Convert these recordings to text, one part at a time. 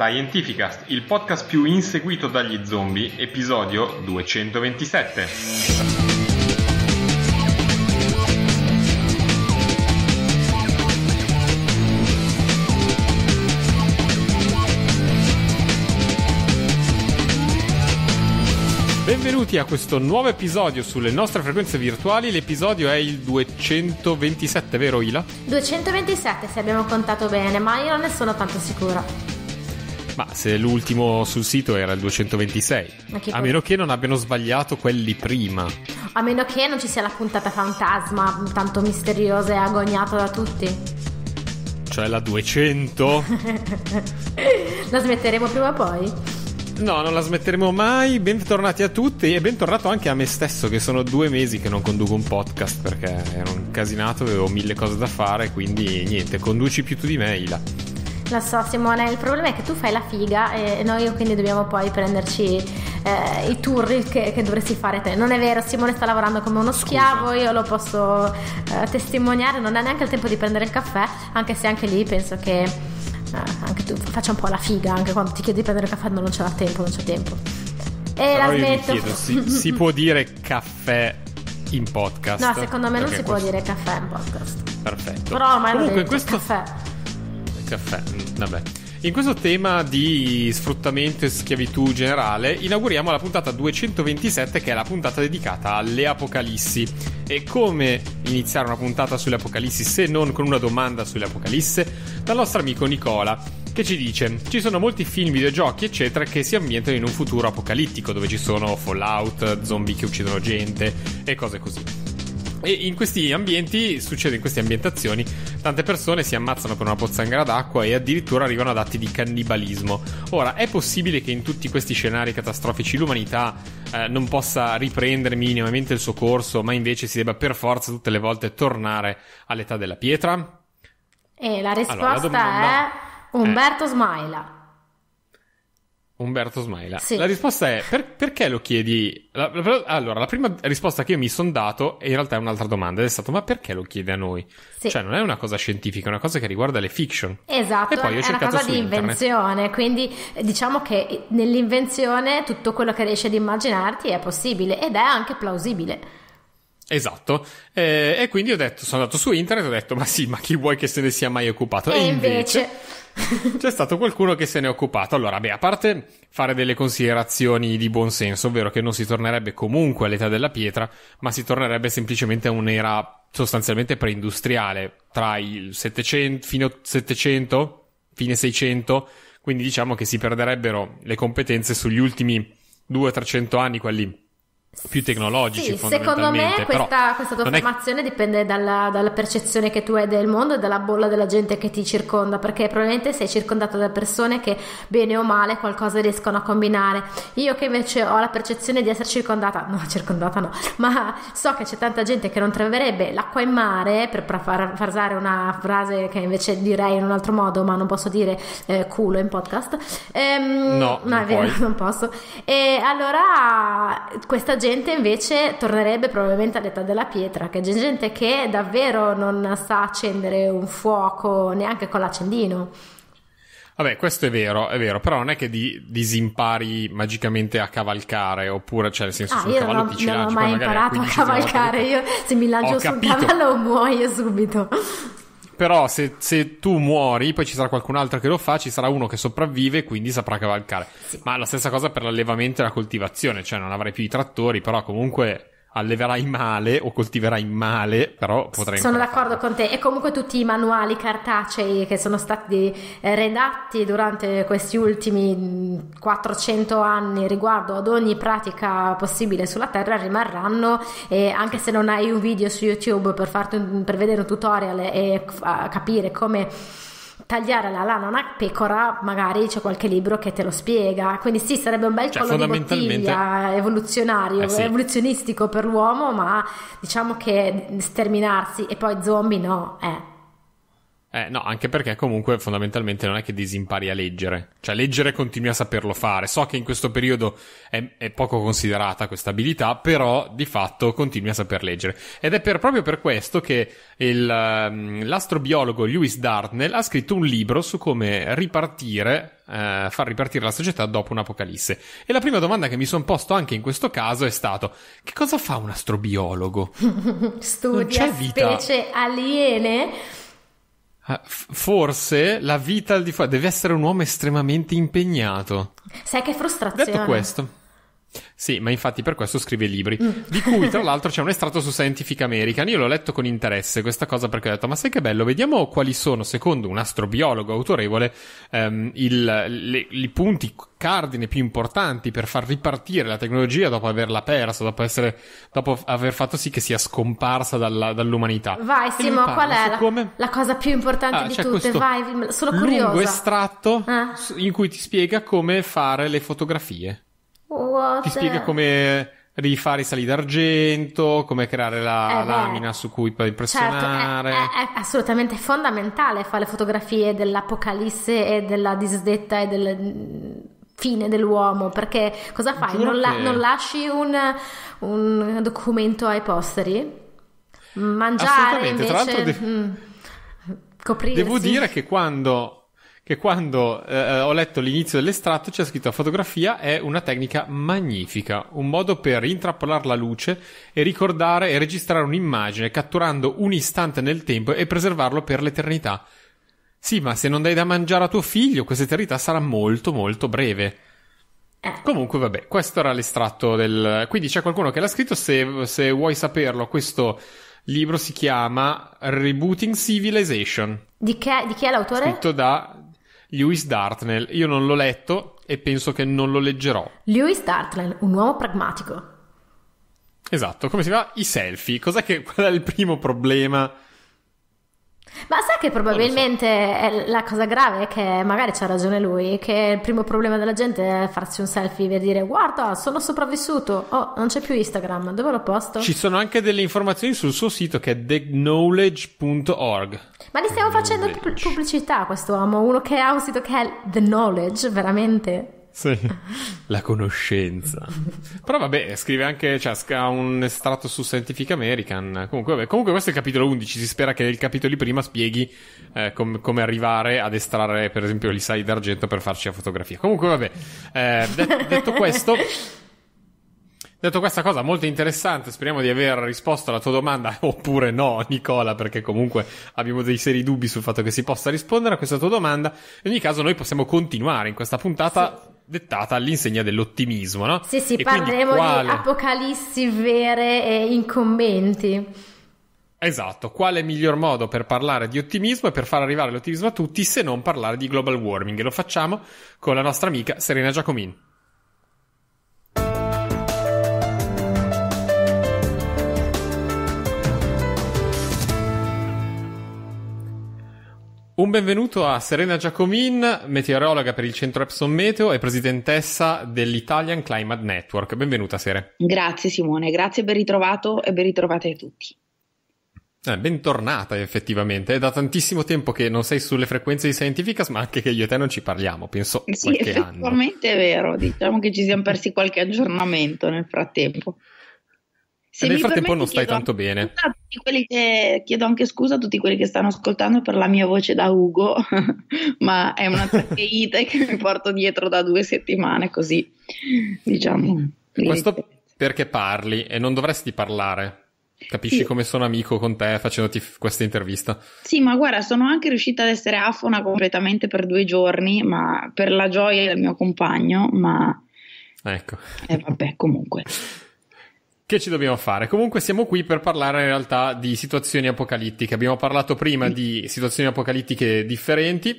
Scientificast, il podcast più inseguito dagli zombie, episodio 227. Benvenuti a questo nuovo episodio sulle nostre frequenze virtuali. L'episodio è il 227, vero Ila? 227 se abbiamo contato bene, ma io non ne sono tanto sicura. Ma se l'ultimo sul sito era il 226, okay, a meno che non abbiano sbagliato quelli prima. A meno che non ci sia la puntata fantasma, tanto misteriosa e agognata da tutti. Cioè la 200? la smetteremo prima o poi? No, non la smetteremo mai. Bentornati a tutti e bentornato anche a me stesso, che sono due mesi che non conduco un podcast perché ero un casinato, avevo mille cose da fare, quindi niente, conduci più tu di me, Ila. Lo so Simone, il problema è che tu fai la figa e noi quindi dobbiamo poi prenderci eh, i tour che, che, dovresti fare te. Non è vero, Simone sta lavorando come uno schiavo, io lo posso eh, testimoniare, non ha neanche il tempo di prendere il caffè, anche se anche lì penso che eh, anche tu faccia un po' la figa, anche quando ti chiedi di prendere il caffè non c'è tempo, non c'è tempo. E Però la smetto. Chiedo, si, si può dire caffè in podcast? No, secondo me non si questo... può dire caffè in podcast. Perfetto. Però ormai Comunque, lo detto, questo... caffè caffè. Mm, vabbè. In questo tema di sfruttamento e schiavitù generale inauguriamo la puntata 227 che è la puntata dedicata alle apocalissi. E come iniziare una puntata sulle apocalissi se non con una domanda sulle apocalisse? Dal nostro amico Nicola che ci dice ci sono molti film, videogiochi eccetera che si ambientano in un futuro apocalittico dove ci sono fallout, zombie che uccidono gente e cose così. E in questi ambienti succede in queste ambientazioni tante persone si ammazzano con una pozzanghera d'acqua e addirittura arrivano ad atti di cannibalismo. Ora è possibile che in tutti questi scenari catastrofici l'umanità eh, non possa riprendere minimamente il suo corso, ma invece si debba per forza tutte le volte tornare all'età della pietra? E la risposta allora, la domanda... è Umberto eh. Smaila. Umberto Smaila. Sì. La risposta è per, perché lo chiedi? La, la, allora, la prima risposta che io mi sono dato è in realtà un'altra domanda ed è stato: ma perché lo chiede a noi? Sì. Cioè non è una cosa scientifica, è una cosa che riguarda le fiction. Esatto, e poi è, ho è una cosa di invenzione, quindi eh, diciamo che nell'invenzione tutto quello che riesci ad immaginarti è possibile ed è anche plausibile. Esatto, eh, e quindi ho detto, sono andato su internet e ho detto, ma sì, ma chi vuoi che se ne sia mai occupato? E, e invece... c'è stato qualcuno che se ne è occupato. Allora, beh, a parte fare delle considerazioni di buon senso, ovvero che non si tornerebbe comunque all'età della pietra, ma si tornerebbe semplicemente a un'era sostanzialmente preindustriale, tra il 700, fino 700, fine 600, quindi diciamo che si perderebbero le competenze sugli ultimi 200-300 anni, quelli più tecnologici. Sì, secondo me questa, questa tua affermazione è... dipende dalla, dalla, percezione che tu hai del mondo e dalla bolla della gente che ti circonda, perché probabilmente sei circondato da persone che bene o male qualcosa riescono a combinare. Io che invece ho la percezione di essere circondata, no, circondata no, ma so che c'è tanta gente che non troverebbe l'acqua in mare, per far, far usare una frase che invece direi in un altro modo, ma non posso dire eh, culo in podcast. Ehm, no, no, non, è vero, non posso. E allora questa gente gente invece tornerebbe probabilmente all'età della pietra, che c'è gente che davvero non sa accendere un fuoco neanche con l'accendino. Vabbè, questo è vero, è vero, però non è che di, disimpari magicamente a cavalcare, oppure, cioè, nel senso, ah, sul cavallo non, ti ci lanci. Non ho mai imparato a cavalcare, io se mi lancio sul capito. cavallo muoio subito. Però se, se, tu muori, poi ci sarà qualcun altro che lo fa, ci sarà uno che sopravvive e quindi saprà cavalcare. Sì. Ma la stessa cosa per l'allevamento e la coltivazione, cioè non avrai più i trattori, però comunque alleverai male o coltiverai male, però potrei... Sono d'accordo farlo. con te e comunque tutti i manuali cartacei che sono stati eh, redatti durante questi ultimi 400 anni riguardo ad ogni pratica possibile sulla Terra rimarranno e anche se non hai un video su YouTube per, farti, per vedere un tutorial e capire come tagliare la lana a una pecora, magari c'è qualche libro che te lo spiega. Quindi sì, sarebbe un bel cioè, collo fondamentalmente... di bottiglia evoluzionario, eh sì. evoluzionistico per l'uomo, ma diciamo che sterminarsi e poi zombie no, eh. Eh, no, anche perché comunque fondamentalmente non è che disimpari a leggere, cioè leggere continui a saperlo fare. So che in questo periodo è, è poco considerata questa abilità, però di fatto continui a saper leggere. Ed è per, proprio per questo che il, ehm, l'astrobiologo Lewis Dartnell ha scritto un libro su come ripartire, eh, far ripartire la società dopo un'apocalisse. E la prima domanda che mi sono posto anche in questo caso è stato: che cosa fa un astrobiologo? Studia specie aliene? Ah, forse la vita al di fuori deve essere un uomo estremamente impegnato. Sai che frustrazione. Detto questo. Sì, ma infatti per questo scrive libri, mm. di cui tra l'altro c'è un estratto su Scientific American. Io l'ho letto con interesse questa cosa perché ho detto, ma sai che bello, vediamo quali sono, secondo un astrobiologo autorevole, ehm, i punti cardine più importanti per far ripartire la tecnologia dopo averla persa, dopo, essere, dopo aver fatto sì che sia scomparsa dalla, dall'umanità. Vai, Simo, qual è la, come... la, cosa più importante ah, di tutte? Vai, sono curioso. Un lungo estratto eh? in cui ti spiega come fare le fotografie. What? Ti spiega come rifare i sali d'argento, come creare la eh lamina su cui puoi impressionare. Certo, è, è, è, assolutamente fondamentale fare le fotografie dell'apocalisse e della disdetta e del mm, fine dell'uomo, perché cosa fai? non, la, non lasci un, un, documento ai posteri? Mangiare invece... Tra de- mm, coprire, Devo dire che quando che quando eh, eh, ho letto l'inizio dell'estratto c'è scritto fotografia è una tecnica magnifica, un modo per intrappolare la luce e ricordare e registrare un'immagine catturando un istante nel tempo e preservarlo per l'eternità. Sì, ma se non dai da mangiare a tuo figlio, questa eternità sarà molto molto breve. Comunque, vabbè, questo era l'estratto del. Quindi c'è qualcuno che l'ha scritto. Se, se vuoi saperlo, questo libro si chiama Rebooting Civilization. Di, che, di chi è l'autore? Scritto da Lewis Dartnell. Io non l'ho letto e penso che non lo leggerò. Lewis Dartnell, un uomo pragmatico. Esatto, come si fa? I selfie. Cos'è che, qual è il primo problema ma sai che probabilmente so. la cosa grave è che magari c'ha ragione lui, che il primo problema della gente è farsi un selfie per dire guarda sono sopravvissuto, oh non c'è più Instagram, dove l'ho posto? Ci sono anche delle informazioni sul suo sito che è theknowledge.org. Ma gli stiamo facendo pubblicità a quest'uomo, uno che ha un sito che è The Knowledge, veramente? Sì. La conoscenza. Però vabbè, scrive anche, cioè, ha un estratto su Scientific American. Comunque, vabbè, comunque questo è il capitolo 11, si spera che nel capitolo di prima spieghi eh, com- come arrivare ad estrarre, per esempio, gli sai d'argento per farci la fotografia. Comunque, vabbè, eh, det- detto questo... Detto questa cosa molto interessante, speriamo di aver risposto alla tua domanda, oppure no, Nicola, perché comunque abbiamo dei seri dubbi sul fatto che si possa rispondere a questa tua domanda. In ogni caso, noi possiamo continuare in questa puntata. Sì dettata all'insegna dell'ottimismo, no? Sì, sì, e parleremo quale... di apocalissi vere e in commenti. Esatto, quale miglior modo per parlare di ottimismo e per far arrivare l'ottimismo a tutti se non parlare di global warming? E lo facciamo con la nostra amica Serena Giacomini. Un benvenuto a Serena Giacomin, meteorologa per il centro Epson Meteo e presidentessa dell'Italian Climate Network. Benvenuta Sere. Grazie Simone, grazie ben ritrovato e ben ritrovate a tutti. Eh, bentornata effettivamente, è da tantissimo tempo che non sei sulle frequenze di Scientificas ma anche che io e te non ci parliamo, penso sì, qualche anno. Sì, effettivamente è vero, diciamo che ci siamo persi qualche aggiornamento nel frattempo. Se nel frattempo non stai tanto bene. Che, chiedo anche scusa a tutti quelli che stanno ascoltando per la mia voce da Ugo, ma è una traccheite che mi porto dietro da due settimane così, diciamo. Questo perché parli e non dovresti parlare. Capisci sì. come sono amico con te facendoti f- questa intervista? Sì, ma guarda, sono anche riuscita ad essere afona completamente per due giorni, ma per la gioia del mio compagno, ma... Ecco. E eh, vabbè, comunque. Che ci dobbiamo fare? Comunque siamo qui per parlare in realtà di situazioni apocalittiche. Abbiamo parlato prima di situazioni apocalittiche differenti.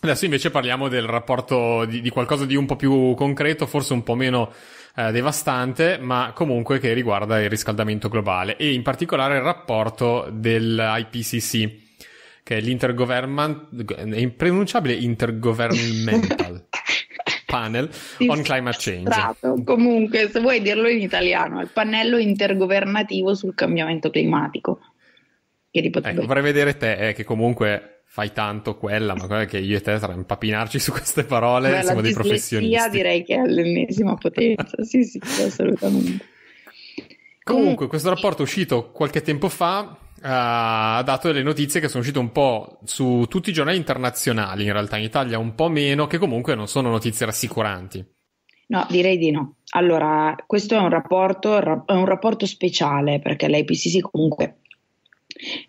Adesso invece parliamo del rapporto di, di qualcosa di un po' più concreto, forse un po' meno eh, devastante, ma comunque che riguarda il riscaldamento globale e in particolare il rapporto dell'IPCC, che è l'intergovernment, è impronunciabile intergovernmental. Panel on Climate Change. Strato. Comunque, se vuoi dirlo in italiano, il pannello intergovernativo sul cambiamento climatico. Ecco, vorrei vedere te, eh, che comunque fai tanto quella, ma quella che io e te tra impapinarci su queste parole Beh, siamo dei professionisti. La direi che è l'ennesima potenza, sì sì, assolutamente. Comunque, questo rapporto è uscito qualche tempo fa eh, ha dato delle notizie che sono uscite un po' su tutti i giornali internazionali, in realtà in Italia un po' meno, che comunque non sono notizie rassicuranti. No, direi di no. Allora, questo è un rapporto, è un rapporto speciale perché l'IPCC comunque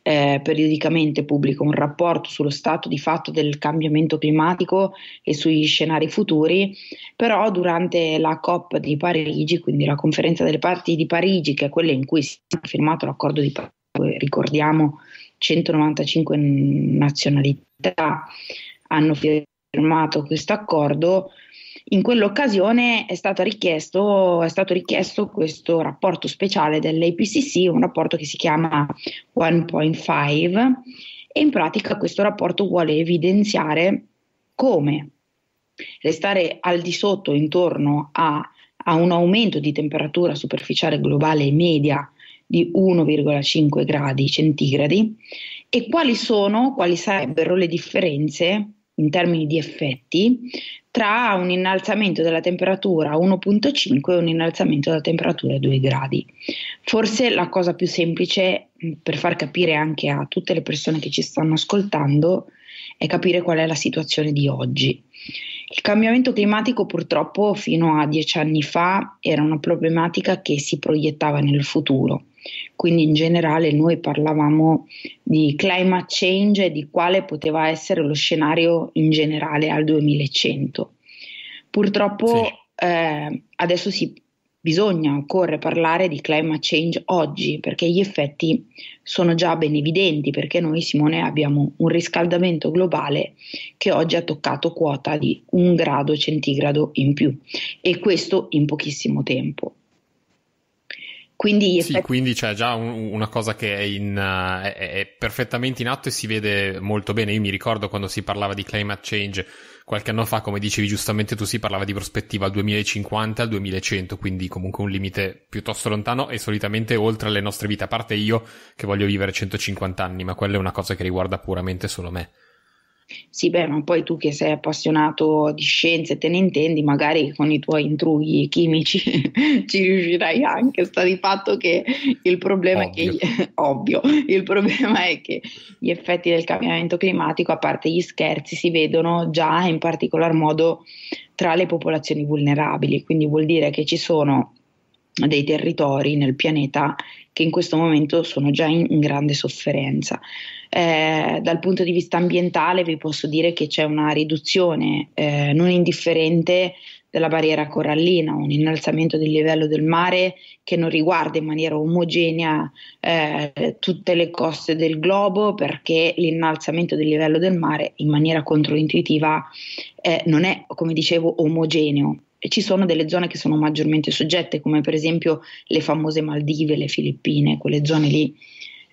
eh, periodicamente pubblica un rapporto sullo stato di fatto del cambiamento climatico e sugli scenari futuri, però durante la COP di Parigi, quindi la conferenza delle parti di Parigi, che è quella in cui si è firmato l'accordo di Parigi, ricordiamo 195 nazionalità hanno firmato questo accordo, in quell'occasione è stato, richiesto, è stato richiesto questo rapporto speciale dell'APCC, un rapporto che si chiama 1.5 e in pratica questo rapporto vuole evidenziare come restare al di sotto intorno a, a un aumento di temperatura superficiale globale media di 1,5 gradi centigradi e quali sono, quali sarebbero le differenze in termini di effetti tra un innalzamento della temperatura a 1.5 e un innalzamento della temperatura a 2 gradi. Forse la cosa più semplice mm, per far capire anche a tutte le persone che ci stanno ascoltando è capire qual è la situazione di oggi. Il cambiamento climatico purtroppo fino a dieci anni fa era una problematica che si proiettava nel futuro quindi in generale noi parlavamo di climate change e di quale poteva essere lo scenario in generale al 2100. Purtroppo sì. eh, adesso si bisogna, occorre parlare di climate change oggi perché gli effetti sono già ben evidenti perché noi Simone abbiamo un riscaldamento globale che oggi ha toccato quota di un grado centigrado in più e questo in pochissimo tempo. Quindi, sì, effetti... quindi c'è già un, una cosa che è, in, uh, è, è, perfettamente in atto e si vede molto bene. Io mi ricordo quando si parlava di climate change qualche anno fa, come dicevi giustamente tu, si parlava di prospettiva al 2050 al 2100, quindi comunque un limite piuttosto lontano e solitamente oltre le nostre vite, a parte io che voglio vivere 150 anni, ma quella è una cosa che riguarda puramente solo me. Sì, beh, ma poi tu che sei appassionato di scienze te ne intendi, magari con i tuoi intrughi chimici ci riuscirai anche. Sta di fatto che il problema ovvio. è che ovvio, il problema è che gli effetti del cambiamento climatico, a parte gli scherzi, si vedono già in particolar modo tra le popolazioni vulnerabili, quindi vuol dire che ci sono dei territori nel pianeta che in questo momento sono già in, in grande sofferenza. Eh, dal punto di vista ambientale vi posso dire che c'è una riduzione eh, non indifferente della barriera corallina, un innalzamento del livello del mare che non riguarda in maniera omogenea eh, tutte le coste del globo perché l'innalzamento del livello del mare in maniera controintuitiva eh, non è, come dicevo, omogeneo ci sono delle zone che sono maggiormente soggette, come per esempio le famose Maldive, le Filippine, quelle zone lì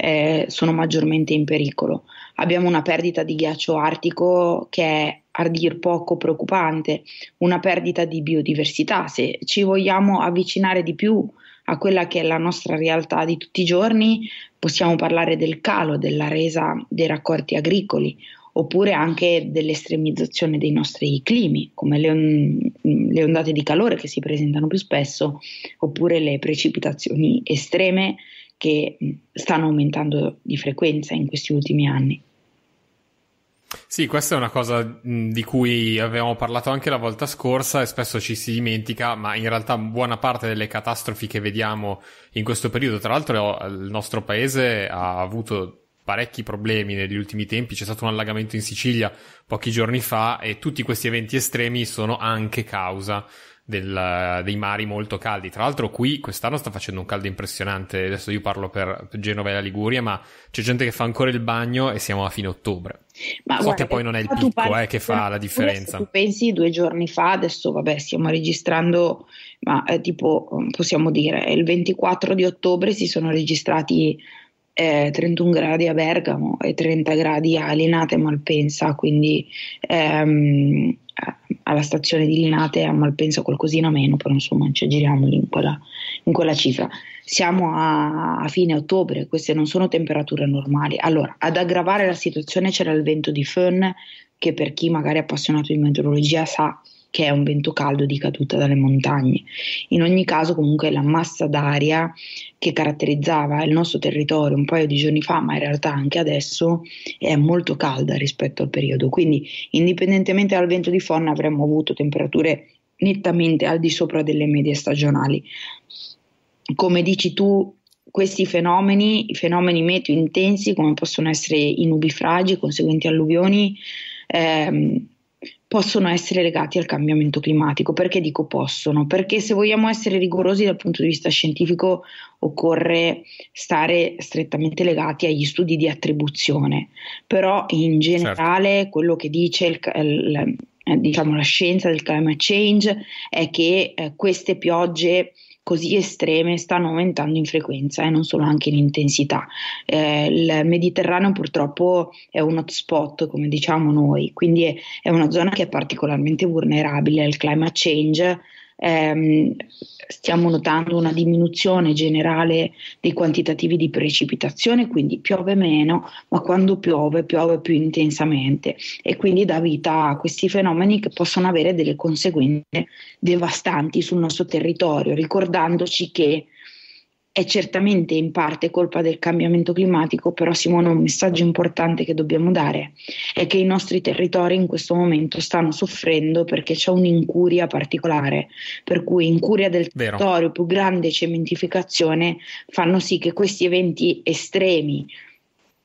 eh, sono maggiormente in pericolo. Abbiamo una perdita di ghiaccio artico che è a dir poco preoccupante, una perdita di biodiversità. Se ci vogliamo avvicinare di più a quella che è la nostra realtà di tutti i giorni, possiamo parlare del calo, della resa dei raccolti agricoli oppure anche dell'estremizzazione dei nostri climi, come le, on- le, ondate di calore che si presentano più spesso, oppure le precipitazioni estreme che mm, stanno aumentando di frequenza in questi ultimi anni. Sì, questa è una cosa mm, di cui avevamo parlato anche la volta scorsa e spesso ci si dimentica, ma in realtà buona parte delle catastrofi che vediamo in questo periodo, tra l'altro il nostro paese ha avuto parecchi problemi negli ultimi tempi, c'è stato un allagamento in Sicilia pochi giorni fa e tutti questi eventi estremi sono anche causa del, dei mari molto caldi. Tra l'altro, qui quest'anno sta facendo un caldo impressionante. Adesso io parlo per Genova e la Liguria, ma c'è gente che fa ancora il bagno e siamo a fine ottobre. Ma so guarda, che poi non è il picco eh, che fa la differenza. Tu pensi due giorni fa, adesso vabbè, stiamo registrando, ma eh, tipo mm, possiamo dire il 24 di ottobre si sono registrati. 31 eh, gradi a Bergamo e 30 gradi a Linate Malpensa, quindi ehm, eh, alla stazione di Linate a Malpensa qualcosina meno, però insomma ci giriamo in quella, in quella cifra. Siamo a, a, fine ottobre, queste non sono temperature normali. Allora, ad aggravare la situazione c'era il vento di Fern, che per chi magari è appassionato di meteorologia sa che è un vento caldo di caduta dalle montagne. In ogni caso, comunque, la massa d'aria che caratterizzava il nostro territorio un paio di giorni fa, ma in realtà anche adesso, è molto calda rispetto al periodo. Quindi, indipendentemente dal vento di fonna, avremmo avuto temperature nettamente al di sopra delle medie stagionali. Come dici tu, questi fenomeni, fenomeni meteo intensi, come possono essere i nubifragi conseguenti alluvioni, ehm, possono essere legati al cambiamento climatico. Perché dico possono? Perché se vogliamo essere rigorosi dal punto di vista scientifico occorre stare strettamente legati agli studi di attribuzione, però in certo. generale certo. quello che dice il, il, eh, diciamo, la scienza del climate change è che eh, queste piogge così estreme stanno aumentando in frequenza e eh, non solo anche in intensità. Eh, il Mediterraneo purtroppo è un hotspot, come diciamo noi, quindi è, è una zona che è particolarmente vulnerabile al climate change ehm, stiamo notando una diminuzione generale dei quantitativi di precipitazione, quindi piove meno, ma quando piove piove più intensamente e quindi dà vita a questi fenomeni che possono avere delle conseguenze devastanti sul nostro territorio, ricordandoci che è certamente in parte colpa del cambiamento climatico, però Simone un messaggio importante che dobbiamo dare è che i nostri territori in questo momento stanno soffrendo perché c'è un'incuria particolare, per cui incuria del Vero. territorio più grande cementificazione fanno sì che questi eventi estremi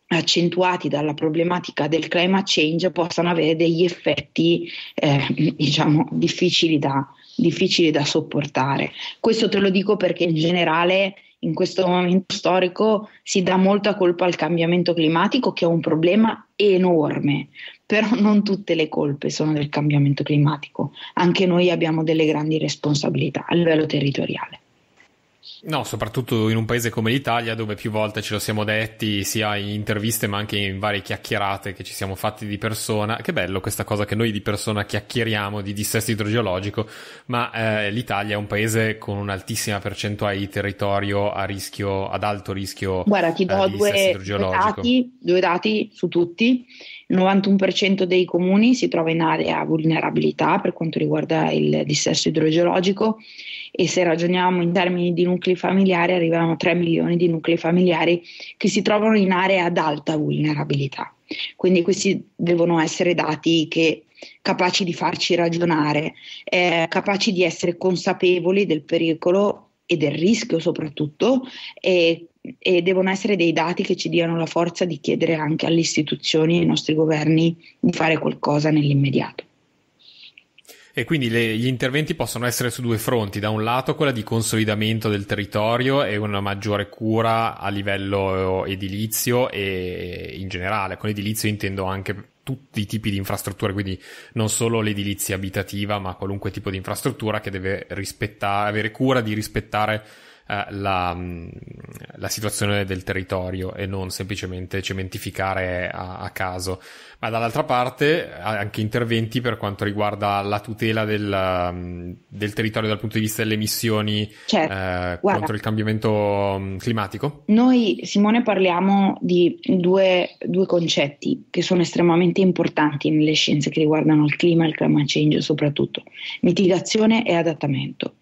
accentuati dalla problematica del climate change possano avere degli effetti eh, diciamo difficili da, difficili da sopportare. Questo te lo dico perché in generale in questo momento storico si dà molta colpa al cambiamento climatico, che è un problema enorme, però non tutte le colpe sono del cambiamento climatico, anche noi abbiamo delle grandi responsabilità a livello territoriale. No, soprattutto in un paese come l'Italia, dove più volte ce lo siamo detti, sia in interviste ma anche in varie chiacchierate che ci siamo fatti di persona. Che bello questa cosa che noi di persona chiacchieriamo di dissesto idrogeologico, ma eh, l'Italia è un paese con un'altissima percentuale di territorio a rischio, ad alto rischio Guarda, ti eh, do eh, di due, idrogeologico. Due dati, due dati su tutti. Il 91% dei comuni si trova in area a vulnerabilità per quanto riguarda il dissesto idrogeologico e se ragioniamo in termini di nuclei familiari arriviamo a 3 milioni di nuclei familiari che si trovano in aree ad alta vulnerabilità. Quindi questi devono essere dati che capaci di farci ragionare, eh, capaci di essere consapevoli del pericolo e del rischio soprattutto e, e, devono essere dei dati che ci diano la forza di chiedere anche alle istituzioni e ai nostri governi di fare qualcosa nell'immediato. E quindi le, gli interventi possono essere su due fronti, da un lato quella di consolidamento del territorio e una maggiore cura a livello eh, edilizio e eh, in generale, con edilizio intendo anche tutti i tipi di infrastrutture, quindi non solo l'edilizia abitativa, ma qualunque tipo di infrastruttura che deve rispettare, avere cura di rispettare eh, la, mm, la, situazione del territorio e non semplicemente cementificare a, a, caso. Ma dall'altra parte anche interventi per quanto riguarda la tutela del, mm, del territorio dal punto di vista delle emissioni eh, certo. eh, contro il cambiamento mm, climatico? Noi, Simone, parliamo di due, due concetti che sono estremamente importanti nelle scienze che riguardano il clima e il climate change soprattutto, mitigazione e adattamento.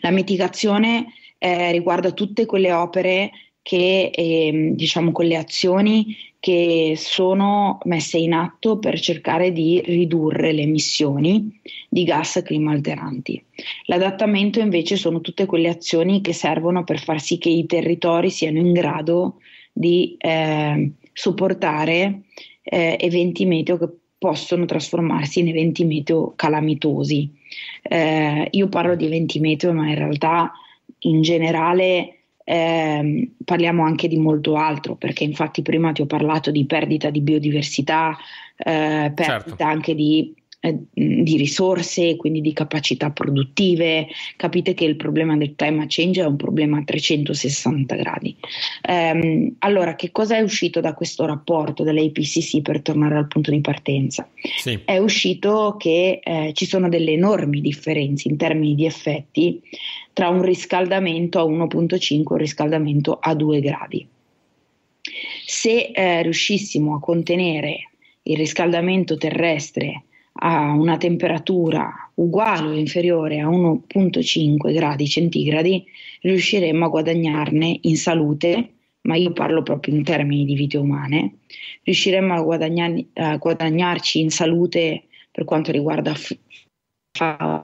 La mitigazione eh, riguarda tutte quelle opere che, eh, diciamo, quelle azioni che sono messe in atto per cercare di ridurre le emissioni di gas clima alteranti. L'adattamento invece sono tutte quelle azioni che servono per far sì che i territori siano in grado di eh, sopportare eh, eventi meteo che possono trasformarsi in eventi meteo calamitosi. Eh, io parlo di Ventimetro, ma in realtà in generale eh, parliamo anche di molto altro, perché infatti prima ti ho parlato di perdita di biodiversità, eh, certo. perdita certo. anche di eh, di risorse, quindi di capacità produttive, capite che il problema del climate change è un problema a 360 gradi. Ehm, allora, che cosa è uscito da questo rapporto dell'APCC per tornare al punto di partenza? Sì. È uscito che eh, ci sono delle enormi differenze in termini di effetti tra un riscaldamento a 1.5 e un riscaldamento a 2 gradi. Se eh, riuscissimo a contenere il riscaldamento terrestre a una temperatura uguale o inferiore a 1.5 gradi centigradi, riusciremo a guadagnarne in salute, ma io parlo proprio in termini di vite umane, riusciremo a, a guadagnarci in salute per quanto riguarda fauna,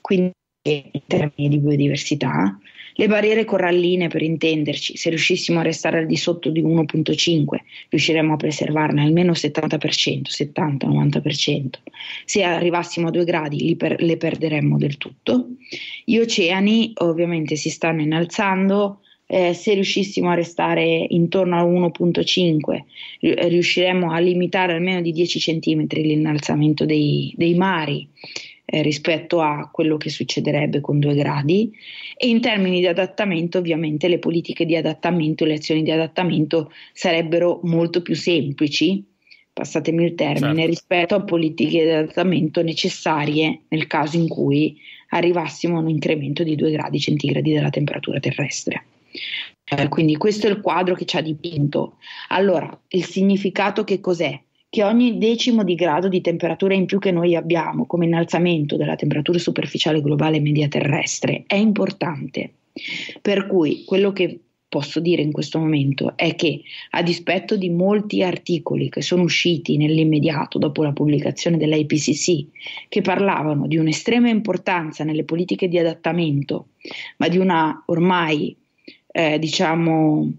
quindi in termini di biodiversità, le barriere coralline, per intenderci, se riuscissimo a restare al di sotto di 1.5, riusciremmo a preservarne almeno il 70%, 70-90%. Se arrivassimo a 2 gradi per, le perderemmo del tutto. Gli oceani ovviamente si stanno innalzando, eh, se riuscissimo a restare intorno a 1.5 riusciremmo a limitare almeno di 10 cm l'innalzamento dei, dei mari eh, rispetto a quello che succederebbe con due gradi e in termini di adattamento ovviamente le politiche di adattamento, e le azioni di adattamento sarebbero molto più semplici, passatemi il termine, certo. rispetto a politiche di adattamento necessarie nel caso in cui arrivassimo a un incremento di 2 gradi centigradi della temperatura terrestre. Eh, quindi questo è il quadro che ci ha dipinto. Allora, il significato che cos'è? che ogni decimo di grado di temperatura in più che noi abbiamo come innalzamento della temperatura superficiale globale media terrestre è importante. Per cui quello che posso dire in questo momento è che, a dispetto di molti articoli che sono usciti nell'immediato dopo la pubblicazione dell'IPCC, che parlavano di un'estrema importanza nelle politiche di adattamento, ma di una ormai, eh, diciamo,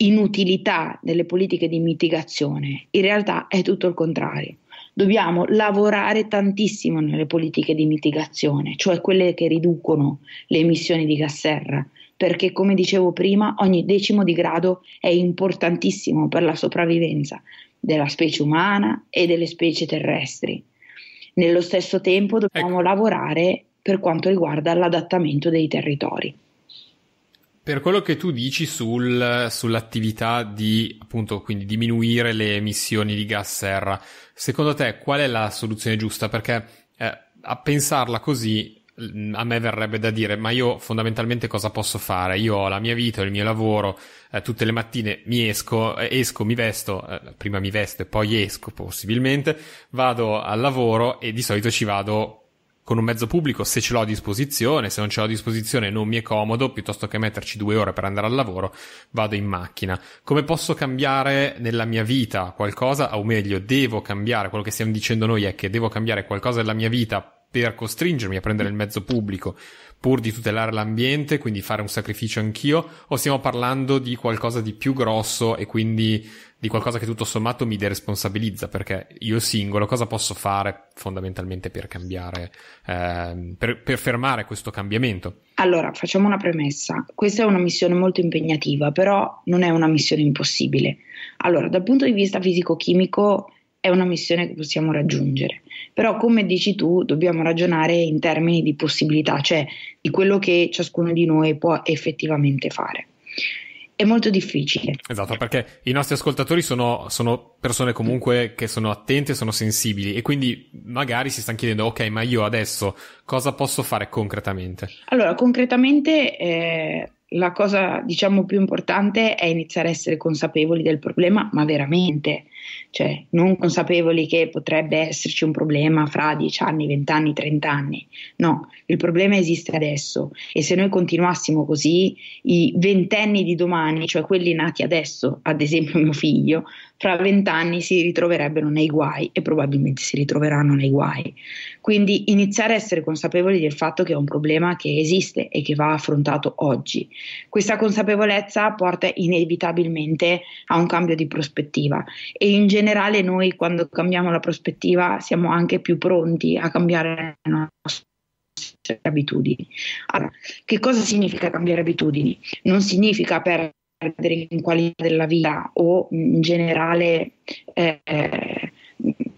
inutilità delle politiche di mitigazione. In realtà è tutto il contrario. Dobbiamo lavorare tantissimo nelle politiche di mitigazione, cioè quelle che riducono le emissioni di gas serra, perché come dicevo prima ogni decimo di grado è importantissimo per la sopravvivenza della specie umana e delle specie terrestri. Nello stesso tempo dobbiamo ecco. lavorare per quanto riguarda l'adattamento dei territori. Per quello che tu dici sul, sull'attività di appunto quindi diminuire le emissioni di gas serra, secondo te qual è la soluzione giusta? Perché eh, a pensarla così mm, a me verrebbe da dire, ma io fondamentalmente cosa posso fare? Io ho la mia vita, il mio lavoro, eh, tutte le mattine mi esco, eh, esco, mi vesto, eh, prima mi vesto e poi esco possibilmente, vado al lavoro e di solito ci vado con un mezzo pubblico se ce l'ho a disposizione, se non ce l'ho a disposizione non mi è comodo, piuttosto che metterci due ore per andare al lavoro, vado in macchina. Come posso cambiare nella mia vita qualcosa, o meglio, devo cambiare, quello che stiamo dicendo noi è che devo cambiare qualcosa nella mia vita per costringermi a prendere il mezzo pubblico pur di tutelare l'ambiente, quindi fare un sacrificio anch'io, o stiamo parlando di qualcosa di più grosso e quindi di qualcosa che tutto sommato mi deresponsabilizza perché io singolo cosa posso fare fondamentalmente per cambiare, eh, per, per fermare questo cambiamento? Allora, facciamo una premessa. Questa è una missione molto impegnativa, però non è una missione impossibile. Allora, dal punto di vista fisico-chimico è una missione che possiamo raggiungere. Però, come dici tu, dobbiamo ragionare in termini di possibilità, cioè di quello che ciascuno di noi può effettivamente fare è molto difficile. Esatto, perché i nostri ascoltatori sono, sono, persone comunque che sono attente, sono sensibili e quindi magari si stanno chiedendo ok, ma io adesso cosa posso fare concretamente? Allora, concretamente eh, la cosa diciamo più importante è iniziare a essere consapevoli del problema, ma veramente, cioè non consapevoli che potrebbe esserci un problema fra 10 anni, 20 anni, 30 anni. No, il problema esiste adesso e se noi continuassimo così, i ventenni di domani, cioè quelli nati adesso, ad esempio mio figlio, fra vent'anni si ritroverebbero nei guai e probabilmente si ritroveranno nei guai. Quindi iniziare a essere consapevoli del fatto che è un problema che esiste e che va affrontato oggi. Questa consapevolezza porta inevitabilmente a un cambio di prospettiva e in generale noi quando cambiamo la prospettiva siamo anche più pronti a cambiare le nostre abitudini. Allora, che cosa significa cambiare abitudini? Non significa perdere in qualità della vita o in generale eh,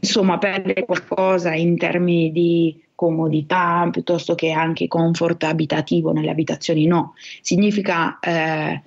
insomma perde qualcosa in termini di comodità piuttosto che anche comfort abitativo nelle abitazioni, no, significa eh, eh,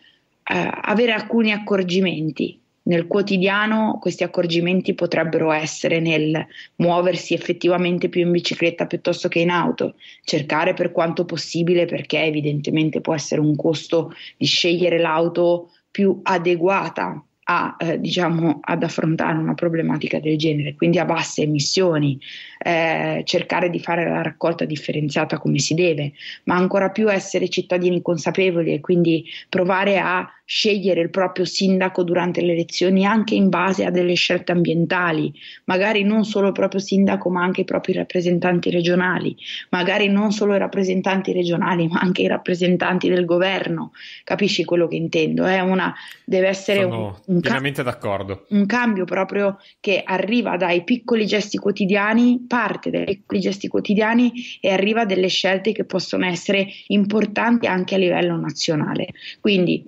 avere alcuni accorgimenti. Nel quotidiano questi accorgimenti potrebbero essere nel muoversi effettivamente più in bicicletta piuttosto che in auto, cercare per quanto possibile, perché evidentemente può essere un costo di scegliere l'auto più adeguata a, eh, diciamo, ad affrontare una problematica del genere, quindi a basse emissioni, eh, cercare di fare la raccolta differenziata come si deve, ma ancora più essere cittadini consapevoli e quindi provare a scegliere il proprio sindaco durante le elezioni anche in base a delle scelte ambientali, magari non solo il proprio sindaco ma anche i propri rappresentanti regionali, magari non solo i rappresentanti regionali ma anche i rappresentanti del governo, capisci quello che intendo? È una, deve essere Sono un, un, pienamente d'accordo. un cambio proprio che arriva dai piccoli gesti quotidiani parte dai gesti quotidiani e arriva a delle scelte che possono essere importanti anche a livello nazionale. Quindi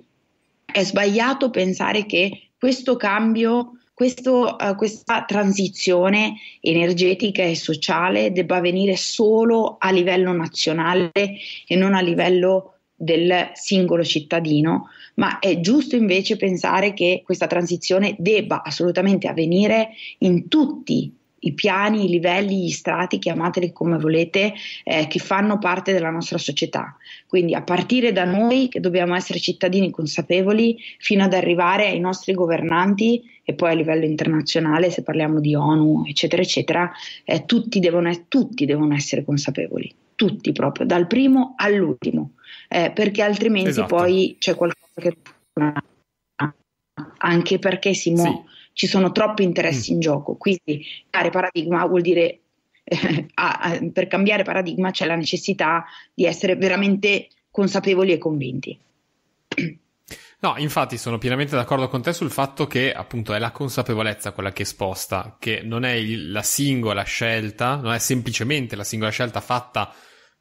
è sbagliato pensare che questo cambio questo, uh, questa transizione energetica e sociale debba avvenire solo a livello nazionale e non a livello del singolo cittadino, ma è giusto invece pensare che questa transizione debba assolutamente avvenire in tutti i piani, i livelli, gli strati, chiamateli come volete, eh, che fanno parte della nostra società. Quindi a partire da noi, che dobbiamo essere cittadini consapevoli, fino ad arrivare ai nostri governanti e poi a livello internazionale, se parliamo di ONU, eccetera, eccetera, eh, tutti, devono, tutti devono essere consapevoli, tutti proprio, dal primo all'ultimo, eh, perché altrimenti esatto. poi c'è qualcosa che anche perché Simo, sì ci sono troppi interessi mm. in gioco, quindi cambiare paradigma vuol dire, eh, a, a, per cambiare paradigma c'è la necessità di essere veramente consapevoli e convinti. No, infatti sono pienamente d'accordo con te sul fatto che appunto è la consapevolezza quella che sposta, che non è il, la singola scelta, non è semplicemente la singola scelta fatta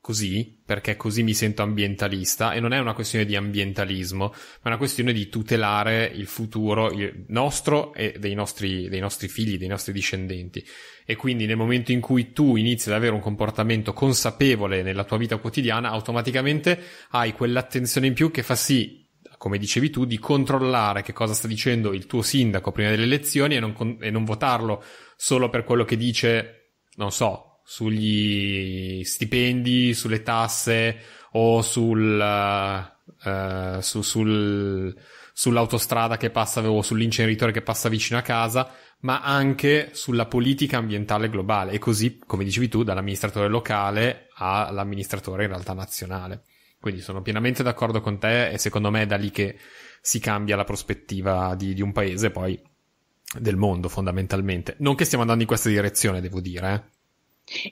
così, perché così mi sento ambientalista, e non è una questione di ambientalismo, ma è una questione di tutelare il futuro il nostro e dei nostri, dei nostri figli, dei nostri discendenti. E quindi nel momento in cui tu inizi ad avere un comportamento consapevole nella tua vita quotidiana, automaticamente hai quell'attenzione in più che fa sì come dicevi tu, di controllare che cosa sta dicendo il tuo sindaco prima delle elezioni e non, e non votarlo solo per quello che dice, non so, sugli stipendi, sulle tasse o sul, uh, su, sul, sull'autostrada che passa o sull'inceneritore che passa vicino a casa, ma anche sulla politica ambientale globale e così, come dicevi tu, dall'amministratore locale all'amministratore in realtà nazionale. Quindi sono pienamente d'accordo con te e secondo me è da lì che si cambia la prospettiva di, di un paese poi del mondo fondamentalmente. Non che stiamo andando in questa direzione, devo dire. Eh.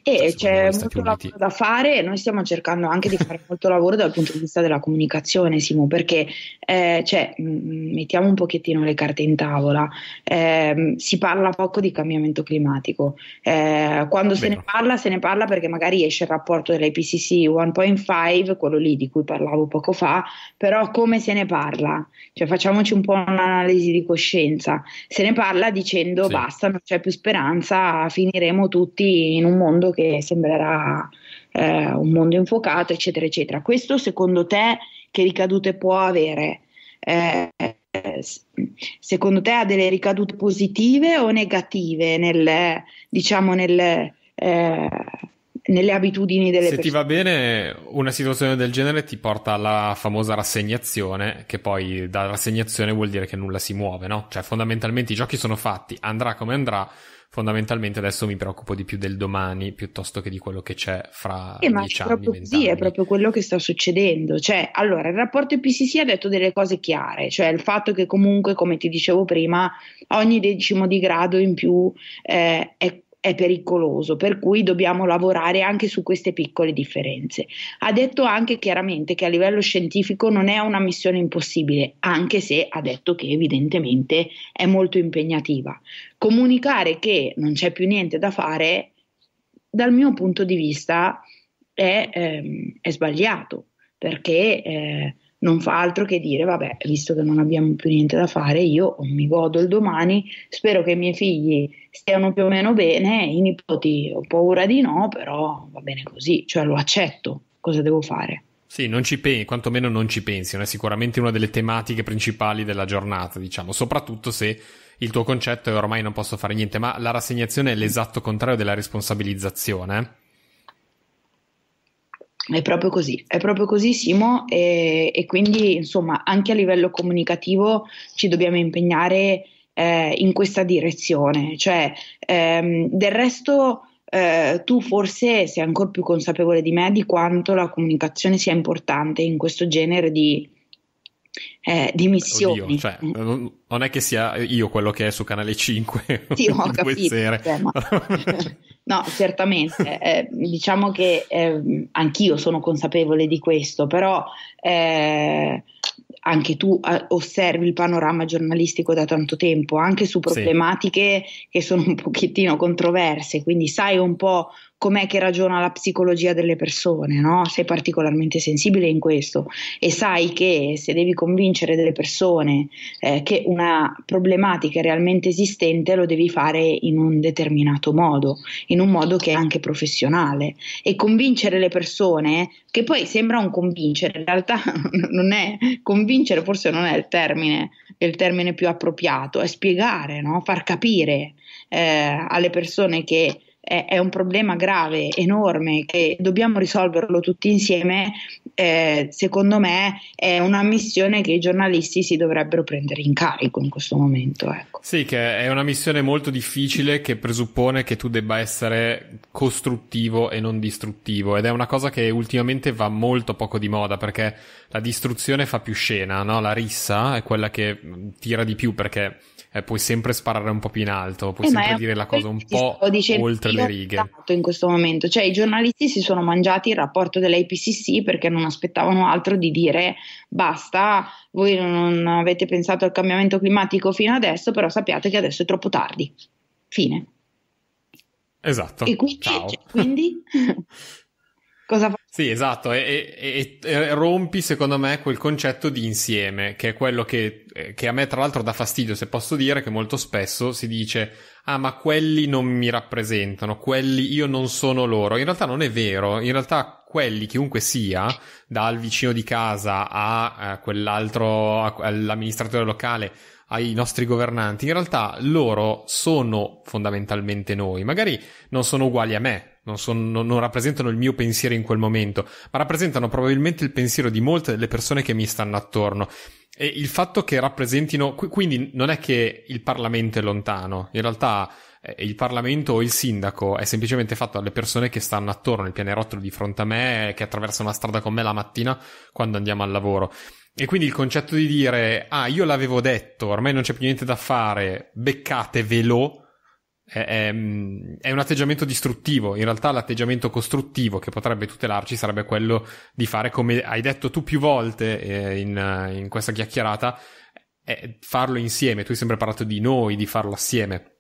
E cioè, c'è molto Uniti. lavoro da fare, noi stiamo cercando anche di fare molto lavoro dal punto di vista della comunicazione, Simo, perché eh, cioè, mettiamo un pochettino le carte in tavola, eh, si parla poco di cambiamento climatico, eh, quando Vero. se ne parla se ne parla perché magari esce il rapporto dell'IPCC 1.5, quello lì di cui parlavo poco fa, però come se ne parla? Cioè, facciamoci un po' un'analisi di coscienza, se ne parla dicendo sì. basta, non c'è più speranza, finiremo tutti in un mondo che sembrerà eh, un mondo infuocato, eccetera, eccetera. Questo secondo te che ricadute può avere? Eh, secondo te ha delle ricadute positive o negative nel, diciamo, nel, eh, nelle abitudini delle Se persone? Se ti va bene, una situazione del genere ti porta alla famosa rassegnazione, che poi da rassegnazione vuol dire che nulla si muove, no? Cioè, fondamentalmente i giochi sono fatti, andrà come andrà, fondamentalmente adesso mi preoccupo di più del domani piuttosto che di quello che c'è fra eh, dieci anni, proprio, Sì, è proprio quello che sta succedendo. Cioè, allora, il rapporto IPCC ha detto delle cose chiare, cioè il fatto che comunque, come ti dicevo prima, ogni decimo di grado in più eh, è è pericoloso, per cui dobbiamo lavorare anche su queste piccole differenze. Ha detto anche chiaramente che a livello scientifico non è una missione impossibile, anche se ha detto che evidentemente è molto impegnativa. Comunicare che non c'è più niente da fare, dal mio punto di vista, è, ehm, è sbagliato, perché... Eh, non fa altro che dire, vabbè, visto che non abbiamo più niente da fare, io mi godo il domani, spero che i miei figli stiano più o meno bene, i nipoti ho paura di no, però va bene così, cioè lo accetto, cosa devo fare? Sì, non ci pensi, quantomeno non ci pensi, è sicuramente una delle tematiche principali della giornata, diciamo, soprattutto se il tuo concetto è ormai non posso fare niente, ma la rassegnazione è l'esatto contrario della responsabilizzazione. Eh? È proprio così, è proprio così Simo e, e quindi insomma anche a livello comunicativo ci dobbiamo impegnare eh, in questa direzione. Cioè, ehm, del resto, eh, tu forse sei ancora più consapevole di me di quanto la comunicazione sia importante in questo genere di, eh, di missioni. Oddio, cioè, non è che sia io quello che è su canale 5 sì, ho capito, eh, no, certamente. Eh, diciamo che ehm, anch'io sono consapevole di questo, però eh, anche tu eh, osservi il panorama giornalistico da tanto tempo, anche su problematiche sì. che sono un pochettino controverse, quindi sai un po' com'è che ragiona la psicologia delle persone, no? sei particolarmente sensibile in questo e sai che se devi convincere delle persone eh, che una problematica è realmente esistente lo devi fare in un determinato modo, in un modo che è anche professionale e convincere le persone, che poi sembra un convincere, in realtà non è convincere, forse non è il termine, il termine più appropriato, è spiegare, no? far capire eh, alle persone che è, è un problema grave, enorme, che dobbiamo risolverlo tutti insieme, eh, secondo me è una missione che i giornalisti si dovrebbero prendere in carico in questo momento. Ecco. Sì, che è una missione molto difficile che presuppone che tu debba essere costruttivo e non distruttivo ed è una cosa che ultimamente va molto poco di moda perché la distruzione fa più scena, no? la rissa è quella che mm, tira di più perché eh, puoi sempre sparare un po' più in alto, puoi eh, sempre dire la cosa un po' oltre le righe. In questo momento, cioè i giornalisti si sono mangiati il rapporto dell'IPCC perché non aspettavano altro di dire basta, voi non avete pensato al cambiamento climatico fino adesso, però sappiate che adesso è troppo tardi. Fine. Esatto. E quindi, cioè, quindi cosa fa? Sì, esatto, e, e, e, rompi secondo me quel concetto di insieme, che è quello che, eh, che a me tra l'altro dà fastidio, se posso dire, che molto spesso si dice ah ma quelli non mi rappresentano, quelli io non sono loro. In realtà non è vero, in realtà quelli, chiunque sia, dal vicino di casa a eh, quell'altro, a, all'amministratore locale, ai nostri governanti, in realtà loro sono fondamentalmente noi, magari non sono uguali a me, non, sono, non, non, rappresentano il mio pensiero in quel momento, ma rappresentano probabilmente il pensiero di molte delle persone che mi stanno attorno. E il fatto che rappresentino, quindi non è che il Parlamento è lontano, in realtà eh, il Parlamento o il sindaco è semplicemente fatto dalle persone che stanno attorno, il pianerottolo di fronte a me, che attraversano la strada con me la mattina quando andiamo al lavoro. E quindi il concetto di dire, ah, io l'avevo detto, ormai non c'è più niente da fare, beccatevelo, è, è, è, un atteggiamento distruttivo. In realtà l'atteggiamento costruttivo che potrebbe tutelarci sarebbe quello di fare come hai detto tu più volte eh, in, in, questa chiacchierata, eh, farlo insieme. Tu hai sempre parlato di noi, di farlo assieme,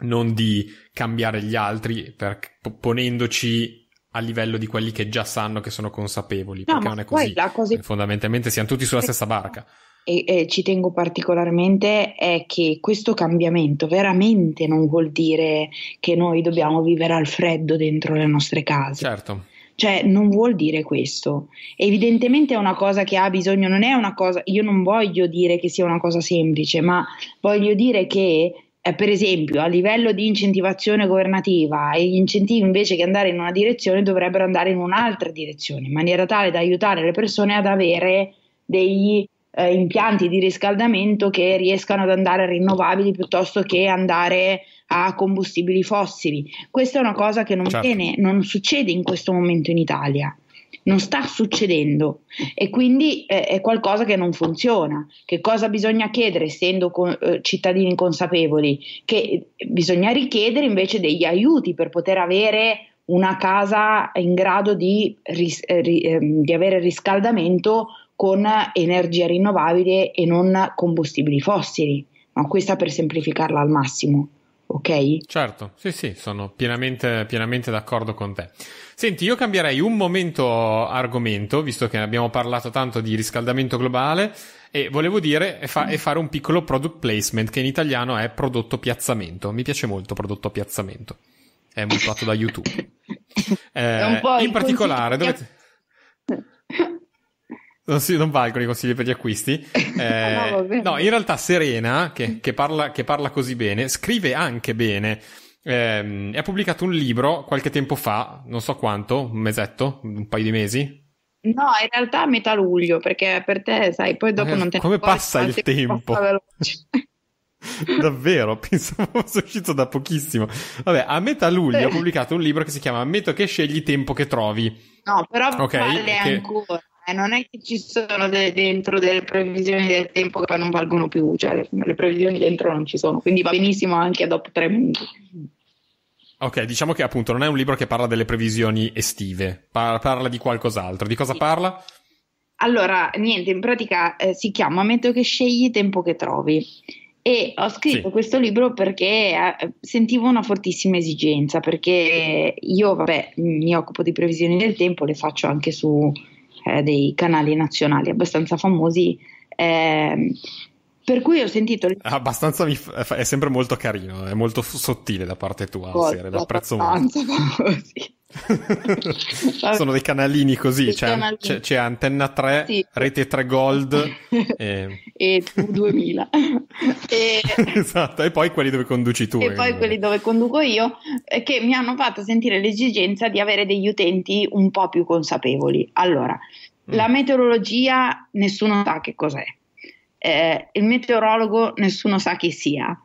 non di cambiare gli altri per, ponendoci a livello di quelli che già sanno che sono consapevoli, no, perché non è così. Cosa... Fondamentalmente siamo tutti sulla stessa barca e, e ci tengo particolarmente è che questo cambiamento veramente non vuol dire che noi dobbiamo vivere al freddo dentro le nostre case. Certo. Cioè, non vuol dire questo. Evidentemente è una cosa che ha bisogno, non è una cosa, io non voglio dire che sia una cosa semplice, ma voglio dire che eh, per esempio a livello di incentivazione governativa gli incentivi invece che andare in una direzione dovrebbero andare in un'altra direzione in maniera tale da aiutare le persone ad avere degli eh, impianti di riscaldamento che riescano ad andare a rinnovabili piuttosto che andare a combustibili fossili. Questa è una cosa che non, certo. viene, non succede in questo momento in Italia non sta succedendo e quindi eh, è qualcosa che non funziona. Che cosa bisogna chiedere, essendo con, eh, cittadini consapevoli? Che eh, bisogna richiedere invece degli aiuti per poter avere una casa in grado di, ris- eh, ehm, di avere riscaldamento con energia rinnovabile e non combustibili fossili, ma questa per semplificarla al massimo. Ok? Certo, sì, sì, sono pienamente, pienamente d'accordo con te. Senti, io cambierei un momento argomento, visto che abbiamo parlato tanto di riscaldamento globale, e volevo dire e, fa, e, fare un piccolo product placement, che in italiano è prodotto piazzamento. Mi piace molto prodotto piazzamento. È molto atto da YouTube. Eh, in particolare, dovete... Non, si, non, valgono i consigli per gli acquisti. Eh, no, no, in realtà Serena, che, che, parla, che, parla, così bene, scrive anche bene. Eh, ha pubblicato un libro qualche tempo fa, non so quanto, un mesetto, un paio di mesi. No, in realtà a metà luglio, perché per te, sai, poi dopo eh, non te Come passa il tempo? Davvero, pensavo fosse uscito da pochissimo. Vabbè, a metà luglio ha pubblicato un libro che si chiama Ammetto che scegli, tempo che trovi. No, però okay, vale che... ancora. Eh, non è che ci sono de- dentro delle previsioni del tempo che poi non valgono più, cioè le previsioni dentro non ci sono, quindi va benissimo anche dopo tre minuti. Ok, diciamo che appunto non è un libro che parla delle previsioni estive, par- parla di qualcos'altro. Di cosa sì. parla? Allora, niente, in pratica eh, si chiama Metto che scegli, tempo che trovi. E ho scritto sì. questo libro perché eh, sentivo una fortissima esigenza, perché io, vabbè, mi occupo di previsioni del tempo, le faccio anche su, eh, dei canali nazionali abbastanza famosi, eh, per cui ho sentito. Abbastanza mi fa, è sempre molto carino, è molto sottile da parte tua, oh, Sere, l'apprezzo molto. Sono dei canalini così, c'è, canalini. C'è, c'è, Antenna 3, sì. Rete 3 Gold e, e 2000. e... Esatto, e poi quelli dove conduci tu. E poi quelli dove conduco io, eh, che mi hanno fatto sentire l'esigenza di avere degli utenti un po' più consapevoli. Allora, mm. la meteorologia nessuno sa che cos'è eh, il meteorologo nessuno sa chi sia.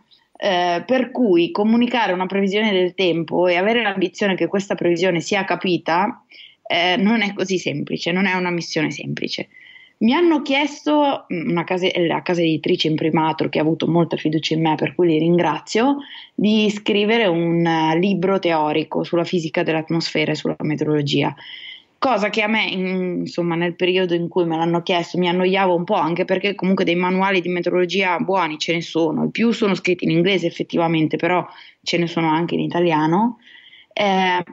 Eh, per cui comunicare una previsione del tempo e avere l'ambizione che questa previsione sia capita eh, non è così semplice, non è una missione semplice. Mi hanno chiesto, mm, case, eh, la casa editrice in Imprimatur che ha avuto molta fiducia in me, per cui li ringrazio, di scrivere un eh, libro teorico sulla fisica dell'atmosfera e sulla meteorologia cosa che a me, insomma, nel periodo in cui me l'hanno chiesto mi annoiavo un po', anche perché comunque dei manuali di metrologia buoni ce ne sono, il più sono scritti in inglese effettivamente, però ce ne sono anche in italiano. Eh,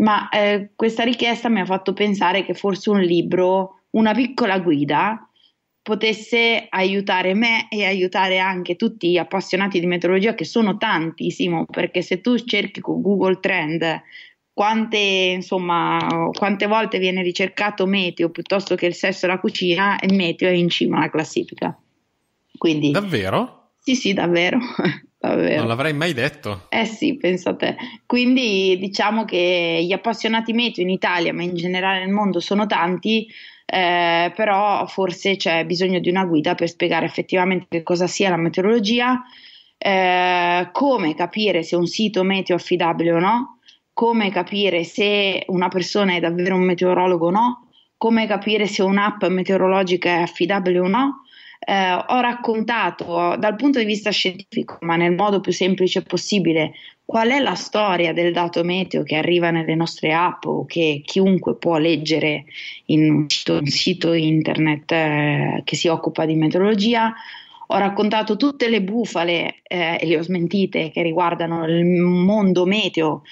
ma eh, questa richiesta mi ha fatto pensare che forse un libro, una piccola guida, potesse aiutare me e aiutare anche tutti gli appassionati di meteorologia, che sono tantissimo, perché se tu cerchi con Google Trend quante, insomma, quante volte viene ricercato meteo piuttosto che il sesso e la cucina, il meteo è in cima alla classifica. Quindi, davvero? Sì, sì, davvero. davvero. Non l'avrei mai detto. Eh sì, pensa a te. Quindi diciamo che gli appassionati meteo in Italia, ma in generale nel mondo, sono tanti. Eh, però forse c'è bisogno di una guida per spiegare effettivamente che cosa sia la meteorologia, eh, come capire se un sito meteo è affidabile o no, come capire se una persona è davvero un meteorologo o no, come capire se un'app meteorologica è affidabile o no. Eh, ho raccontato dal punto di vista scientifico, ma nel modo più semplice possibile, qual è la storia del dato meteo che arriva nelle nostre app o che chiunque può leggere in un sito, un sito internet eh, che si occupa di meteorologia. Ho raccontato tutte le bufale eh, e le ho smentite che riguardano il mondo meteo,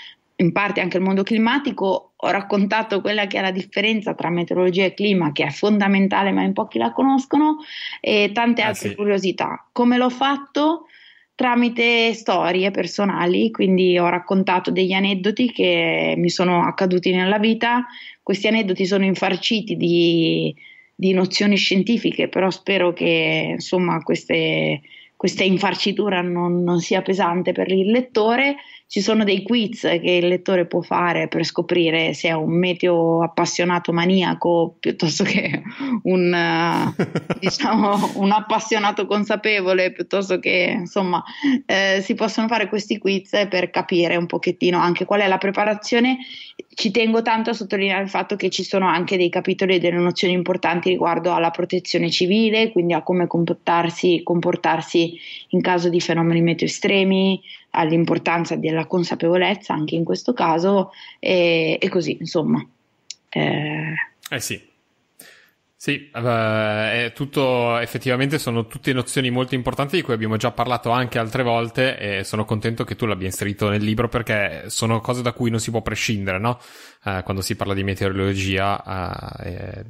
in parte anche il mondo climatico, ho raccontato quella che è la differenza tra meteorologia e clima, che è fondamentale ma in pochi la conoscono, e tante ah, altre sì. curiosità. Come l'ho fatto? Tramite storie personali, quindi ho raccontato degli aneddoti che mi sono accaduti nella vita. Questi aneddoti sono infarciti di, di nozioni scientifiche, però spero che insomma, queste, questa infarcitura non, non sia pesante per il lettore ci sono dei quiz che il lettore può fare per scoprire se è un meteo appassionato maniaco piuttosto che un, eh, diciamo, un appassionato consapevole, piuttosto che insomma eh, si possono fare questi quiz per capire un pochettino anche qual è la preparazione ci tengo tanto a sottolineare il fatto che ci sono anche dei capitoli e delle nozioni importanti riguardo alla protezione civile, quindi a come comportarsi, comportarsi in caso di fenomeni meteo estremi, all'importanza della consapevolezza anche in questo caso e, e così insomma. Eh, eh sì, sì, eh, è tutto, effettivamente sono tutte nozioni molto importanti di cui abbiamo già parlato anche altre volte e sono contento che tu l'abbia inserito nel libro perché sono cose da cui non si può prescindere, no? Eh, quando si parla di meteorologia eh, eh,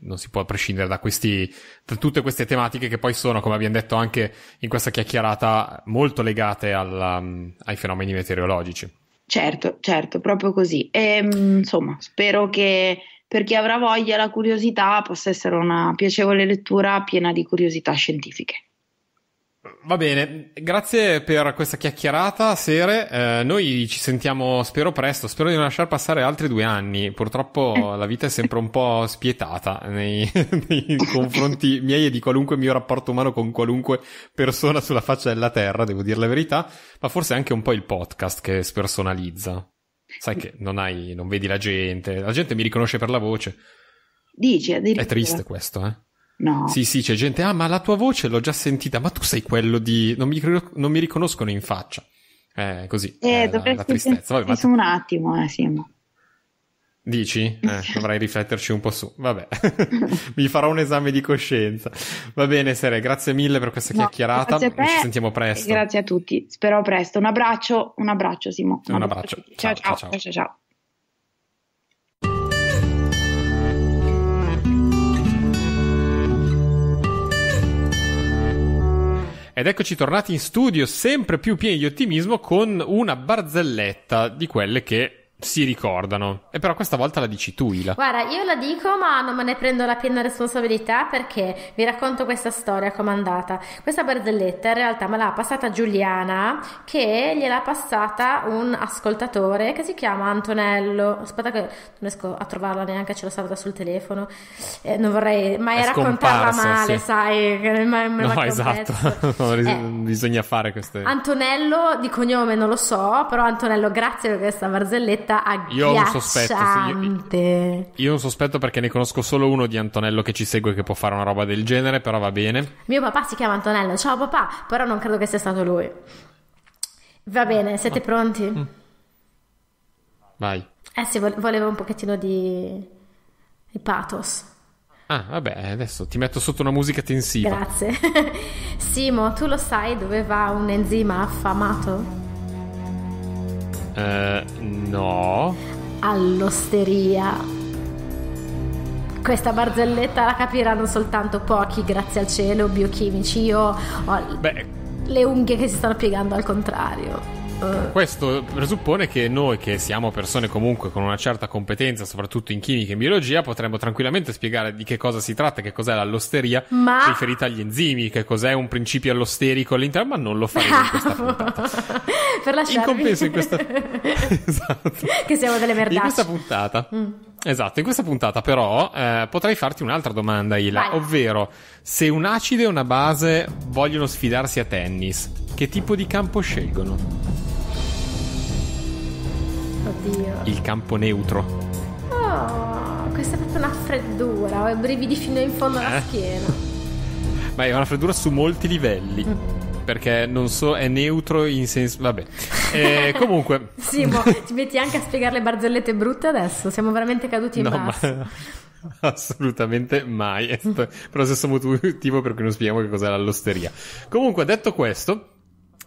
non si può prescindere da, questi, da tutte queste tematiche che poi sono, come abbiamo detto anche in questa chiacchierata, molto legate alla, mm, ai fenomeni meteorologici. Certo, certo, proprio così. E, ehm, insomma, spero che per chi avrà voglia la curiosità possa essere una piacevole lettura piena di curiosità scientifiche. Va bene, grazie per questa chiacchierata, Sere. Eh, noi ci sentiamo, spero presto, spero di non lasciar passare altri due anni. Purtroppo la vita è sempre un po' spietata nei, nei confronti miei e di qualunque mio rapporto umano con qualunque persona sulla faccia della terra, devo dire la verità, ma forse anche un po' il podcast che spersonalizza. Sai che non, hai, non vedi la gente, la gente mi riconosce per la voce. Dici, È triste questo, eh? No. Sì, sì, c'è gente, ah, ma la tua voce l'ho già sentita, ma tu sei quello di... Non mi, non mi riconoscono in faccia. Eh, così. Eh, eh dovresti la, la tristezza. Vabbè, ma... un attimo, eh, Simo. Dici? Eh, dovrai rifletterci un po' su. Vabbè, mi farò un esame di coscienza. Va bene, Sere, grazie mille per questa no, chiacchierata. Ci sentiamo presto. Grazie a tutti. Spero presto. Un abbraccio, un abbraccio, Simo. Un, un abbraccio. abbraccio. ciao, ciao. ciao, ciao. ciao, ciao. Ed eccoci tornati in studio sempre più pieni di ottimismo con una barzelletta di quelle che si ricordano. E però questa volta la dici tu, Ila. Guarda, io la dico, ma non me ne prendo la piena responsabilità perché vi racconto questa storia com'è andata. Questa barzelletta in realtà me l'ha passata Giuliana, che gliel'ha passata un ascoltatore che si chiama Antonello. Aspetta che non riesco a trovarla neanche, ce l'ho salvata sul telefono. Eh, non vorrei mai raccontarla male, sì. sai. Me, me no, esatto. no, eh, bisogna fare queste... Antonello di cognome non lo so, però Antonello, grazie per questa barzelletta scoperta agghiacciante. Io ho un sospetto, io, ho un sospetto perché ne conosco solo uno di Antonello che ci segue che può fare una roba del genere, però va bene. Mio papà si chiama Antonello, ciao papà, però non credo che sia stato lui. Va bene, siete ah. pronti? Mm. Vai. Eh sì, volevo un pochettino di, di pathos. Ah, vabbè, adesso ti metto sotto una musica tensiva. Grazie. Simo, tu lo sai dove va un enzima affamato? Eh, no. All'osteria. Questa barzelletta la capiranno soltanto pochi, grazie al cielo, biochimici. Io ho Beh. le unghie che si stanno piegando al contrario. Eh. Questo presuppone che noi, che siamo persone comunque con una certa competenza, soprattutto in chimica e in biologia, potremmo tranquillamente spiegare di che cosa si tratta, che cos'è l'allosteria ma... riferita agli enzimi, che cos'è un principio allosterico all'interno, ma non lo faremo in questa puntata. per lasciarvi. In compenso in questa... esatto. Che siamo delle merdacce. In questa puntata... Mm. Esatto, in questa puntata però eh, potrei farti un'altra domanda, Ila, Vai. ovvero se un acido e una base vogliono sfidarsi a tennis, che tipo di campo scelgono? Oddio. Il campo neutro. Oh, questa è proprio una freddura, ho i brividi fino in fondo alla eh. schiena. Ma è una freddura su molti livelli. Mm. Perché non so, è neutro in senso. Vabbè. Eh, comunque. sì, boh, ti metti anche a spiegare le barzellette brutte adesso. Siamo veramente caduti in no, basso. Ma... Assolutamente mai. È per lo stesso motivo per cui non spieghiamo che cos'è l'allosteria. Comunque, detto questo,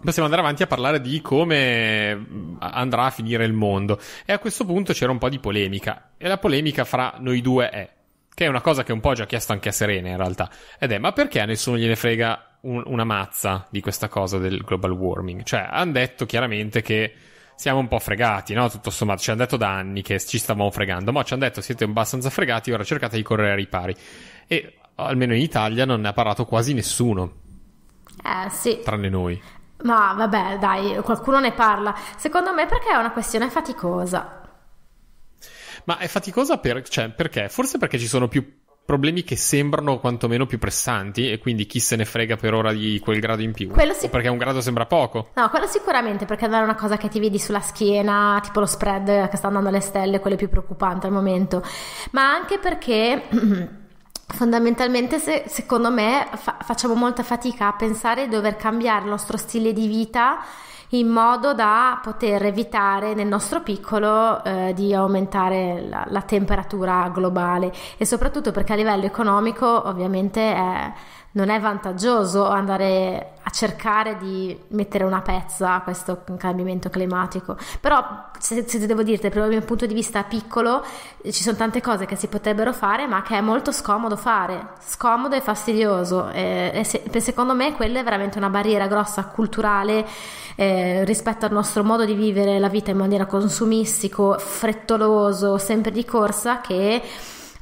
possiamo andare avanti a parlare di come eh, andrà a finire il mondo. E a questo punto c'era un po' di polemica. E la polemica fra noi due è, che è una cosa che un po' ho già chiesto anche a Serena in realtà, ed è ma perché a nessuno gliene frega un, una mazza di questa cosa del global warming? Cioè, hanno detto chiaramente che siamo un po' fregati, no? Tutto sommato, ci hanno detto da anni che ci stavamo fregando, ma ci hanno detto siete abbastanza fregati, ora cercate di correre ai ripari. E almeno in Italia non ne ha parlato quasi nessuno. Ah, sì. Tranne noi. Ma vabbè, dai, qualcuno ne parla. Secondo me perché è una questione faticosa. Ma è faticosa per, cioè, perché? Forse perché ci sono più problemi che sembrano quantomeno più pressanti e quindi chi se ne frega per ora di quel grado in più sic- perché un grado sembra poco no quello sicuramente perché non è una cosa che ti vedi sulla schiena tipo lo spread che sta andando alle stelle quello più preoccupante al momento ma anche perché fondamentalmente se, secondo me fa, facciamo molta fatica a pensare di dover cambiare il nostro stile di vita in modo da poter evitare nel nostro piccolo eh, di aumentare la, la temperatura globale e soprattutto perché a livello economico ovviamente è non è vantaggioso andare a cercare di mettere una pezza a questo cambiamento climatico. Però, se, se devo dirti, dal mio punto di vista piccolo, ci sono tante cose che si potrebbero fare, ma che è molto scomodo fare, scomodo e fastidioso. E, eh, e se, secondo me quella è veramente una barriera grossa culturale eh, rispetto al nostro modo di vivere la vita in maniera consumistico, frettoloso, sempre di corsa, che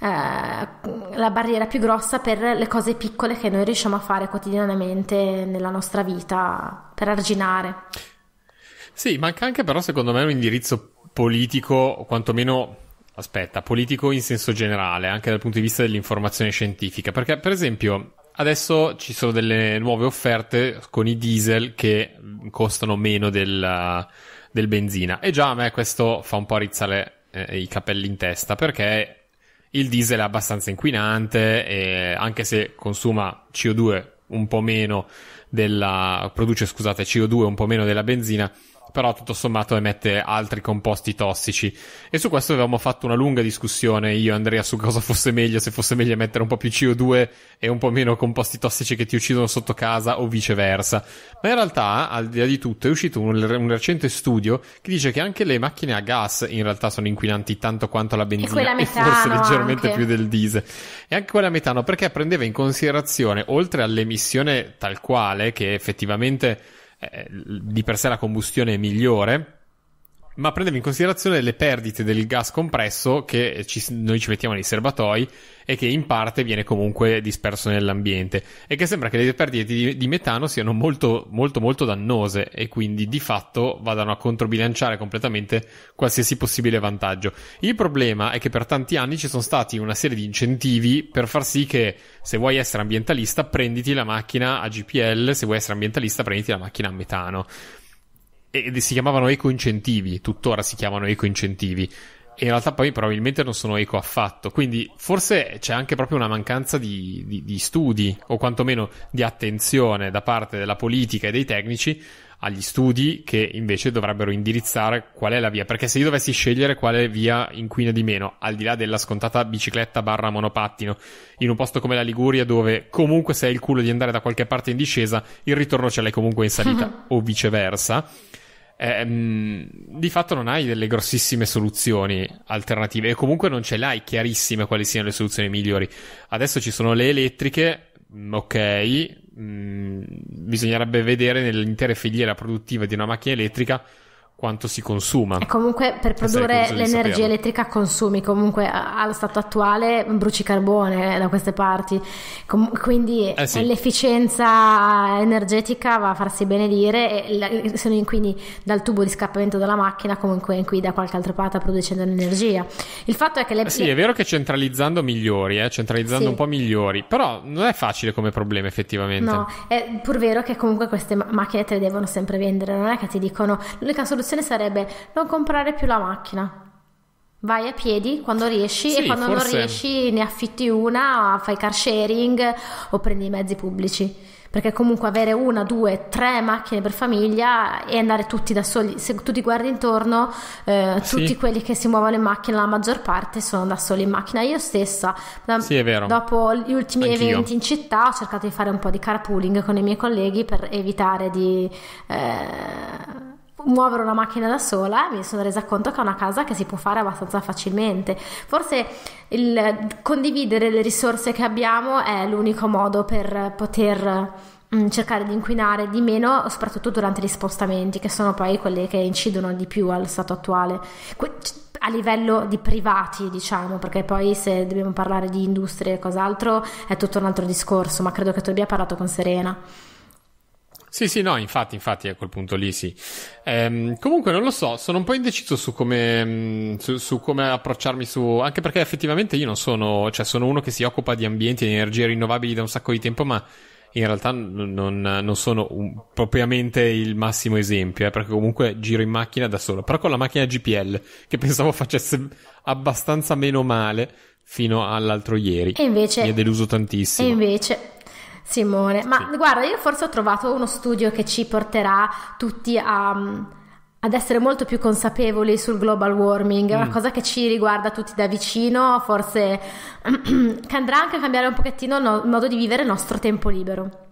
eh, la barriera più grossa per le cose piccole che noi riusciamo a fare quotidianamente nella nostra vita per arginare. Sì, manca anche però secondo me un indirizzo politico, o quantomeno aspetta, politico in senso generale, anche dal punto di vista dell'informazione scientifica, perché per esempio adesso ci sono delle nuove offerte con i diesel che costano meno del, del benzina e già a me questo fa un po' rizzare eh, i capelli in testa perché il diesel è abbastanza inquinante e anche se consuma CO2 un po' meno della, produce scusate CO2 un po' meno della benzina, però tutto sommato emette altri composti tossici. E su questo avevamo fatto una lunga discussione io e Andrea su cosa fosse meglio, se fosse meglio emettere un po' più CO2 e un po' meno composti tossici che ti uccidono sotto casa o viceversa. Ma in realtà, al di là di tutto, è uscito un, un recente studio che dice che anche le macchine a gas in realtà sono inquinanti tanto quanto la benzina e, e forse leggermente anche. più del diesel. E anche quella a metano perché prendeva in considerazione, oltre all'emissione tal quale, che effettivamente eh, di per sé la combustione è migliore ma prendeva in considerazione le perdite del gas compresso che ci, noi ci mettiamo nei serbatoi e che in parte viene comunque disperso nell'ambiente e che sembra che le perdite di, di metano siano molto molto molto dannose e quindi di fatto vadano a controbilanciare completamente qualsiasi possibile vantaggio. Il problema è che per tanti anni ci sono stati una serie di incentivi per far sì che se vuoi essere ambientalista prenditi la macchina a GPL, se vuoi essere ambientalista prenditi la macchina a metano ed si chiamavano eco-incentivi, tuttora si chiamano eco-incentivi. E in realtà poi probabilmente non sono eco affatto. Quindi forse c'è anche proprio una mancanza di, di, di studi, o quantomeno di attenzione da parte della politica e dei tecnici agli studi che invece dovrebbero indirizzare qual è la via. Perché se io dovessi scegliere quale via inquina di meno, al di là della scontata bicicletta barra monopattino, in un posto come la Liguria dove comunque se hai il culo di andare da qualche parte in discesa, il ritorno ce l'hai comunque in salita o viceversa ehm, di fatto non hai delle grossissime soluzioni alternative e comunque non ce l'hai chiarissime quali siano le soluzioni migliori. Adesso ci sono le elettriche, mm, ok, mh, mm, bisognerebbe vedere nell'intera filiera produttiva di una macchina elettrica quanto si consuma. E comunque per produrre l'energia elettrica consumi, comunque allo stato attuale bruci carbone da queste parti, Com- quindi eh sì. l'efficienza energetica va a farsi benedire e la- inquini dal tubo di scappamento della macchina comunque in da qualche altra parte producendo energia. Il fatto è che le... Eh sì, è vero che centralizzando migliori, eh, centralizzando sì. un po' migliori, però non è facile come problema effettivamente. No, è pur vero che comunque queste ma- macchine te le devono sempre vendere, non è che ti dicono l'unica soluzione soluzione sarebbe non comprare più la macchina. Vai a piedi quando riesci sì, e quando forse... non riesci ne affitti una, fai car sharing o prendi i mezzi pubblici. Perché comunque avere una, due, tre macchine per famiglia e andare tutti da soli, se tu ti guardi intorno, eh, tutti quelli che si muovono in macchina, la maggior parte sono da soli in macchina. Io stessa, da, sì, dopo gli ultimi Anch'io. eventi in città, ho cercato di fare un po' di carpooling con i miei colleghi per evitare di... Eh, muovere una macchina da sola mi sono resa conto che è una casa che si può fare abbastanza facilmente forse il condividere le risorse che abbiamo è l'unico modo per poter mm, cercare di inquinare di meno soprattutto durante gli spostamenti che sono poi quelli che incidono di più allo stato attuale a livello di privati, diciamo, perché poi se dobbiamo parlare di industrie e cos'altro è tutto un altro discorso, ma credo che tu abbia parlato con Serena. Sì, sì, no, infatti, infatti a quel punto lì sì. Ehm, comunque non lo so, sono un po' indeciso su come, mm, su, su come, approcciarmi su... anche perché effettivamente io non sono, cioè sono uno che si occupa di ambienti e di energie rinnovabili da un sacco di tempo, ma in realtà non, non sono un, propriamente il massimo esempio, eh, perché comunque giro in macchina da solo, però con la macchina GPL, che pensavo facesse abbastanza meno male fino all'altro ieri. E invece... Mi ha deluso tantissimo. E invece... Simone, ma sì. guarda, io forse ho trovato uno studio che ci porterà tutti a, ad essere molto più consapevoli sul global warming, è mm. una cosa che ci riguarda tutti da vicino, forse che andrà anche a cambiare un pochettino il modo di vivere il nostro tempo libero.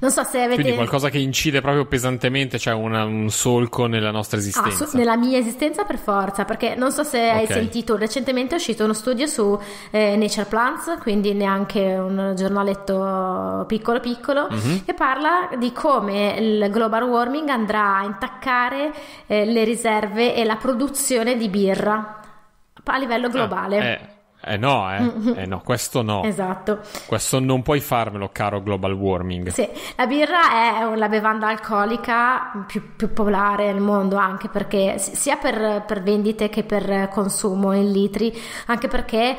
Non so se avete. Quindi qualcosa che incide proprio pesantemente, cioè una, un solco nella nostra esistenza. Ah, su, nella mia esistenza, per forza, perché non so se okay. hai sentito, recentemente è uscito uno studio su eh, Nature Plants, quindi neanche un giornaletto piccolo piccolo, mm-hmm. che parla di come il global warming andrà a intaccare eh, le riserve e la produzione di birra a livello ah, globale. Ah, eh. Eh no, eh. Mm. eh no, questo no. Esatto. Questo non puoi farmelo, caro global warming. Sì, la birra è la bevanda alcolica più, più popolare nel mondo, anche perché sia per, per, vendite che per consumo in litri, anche perché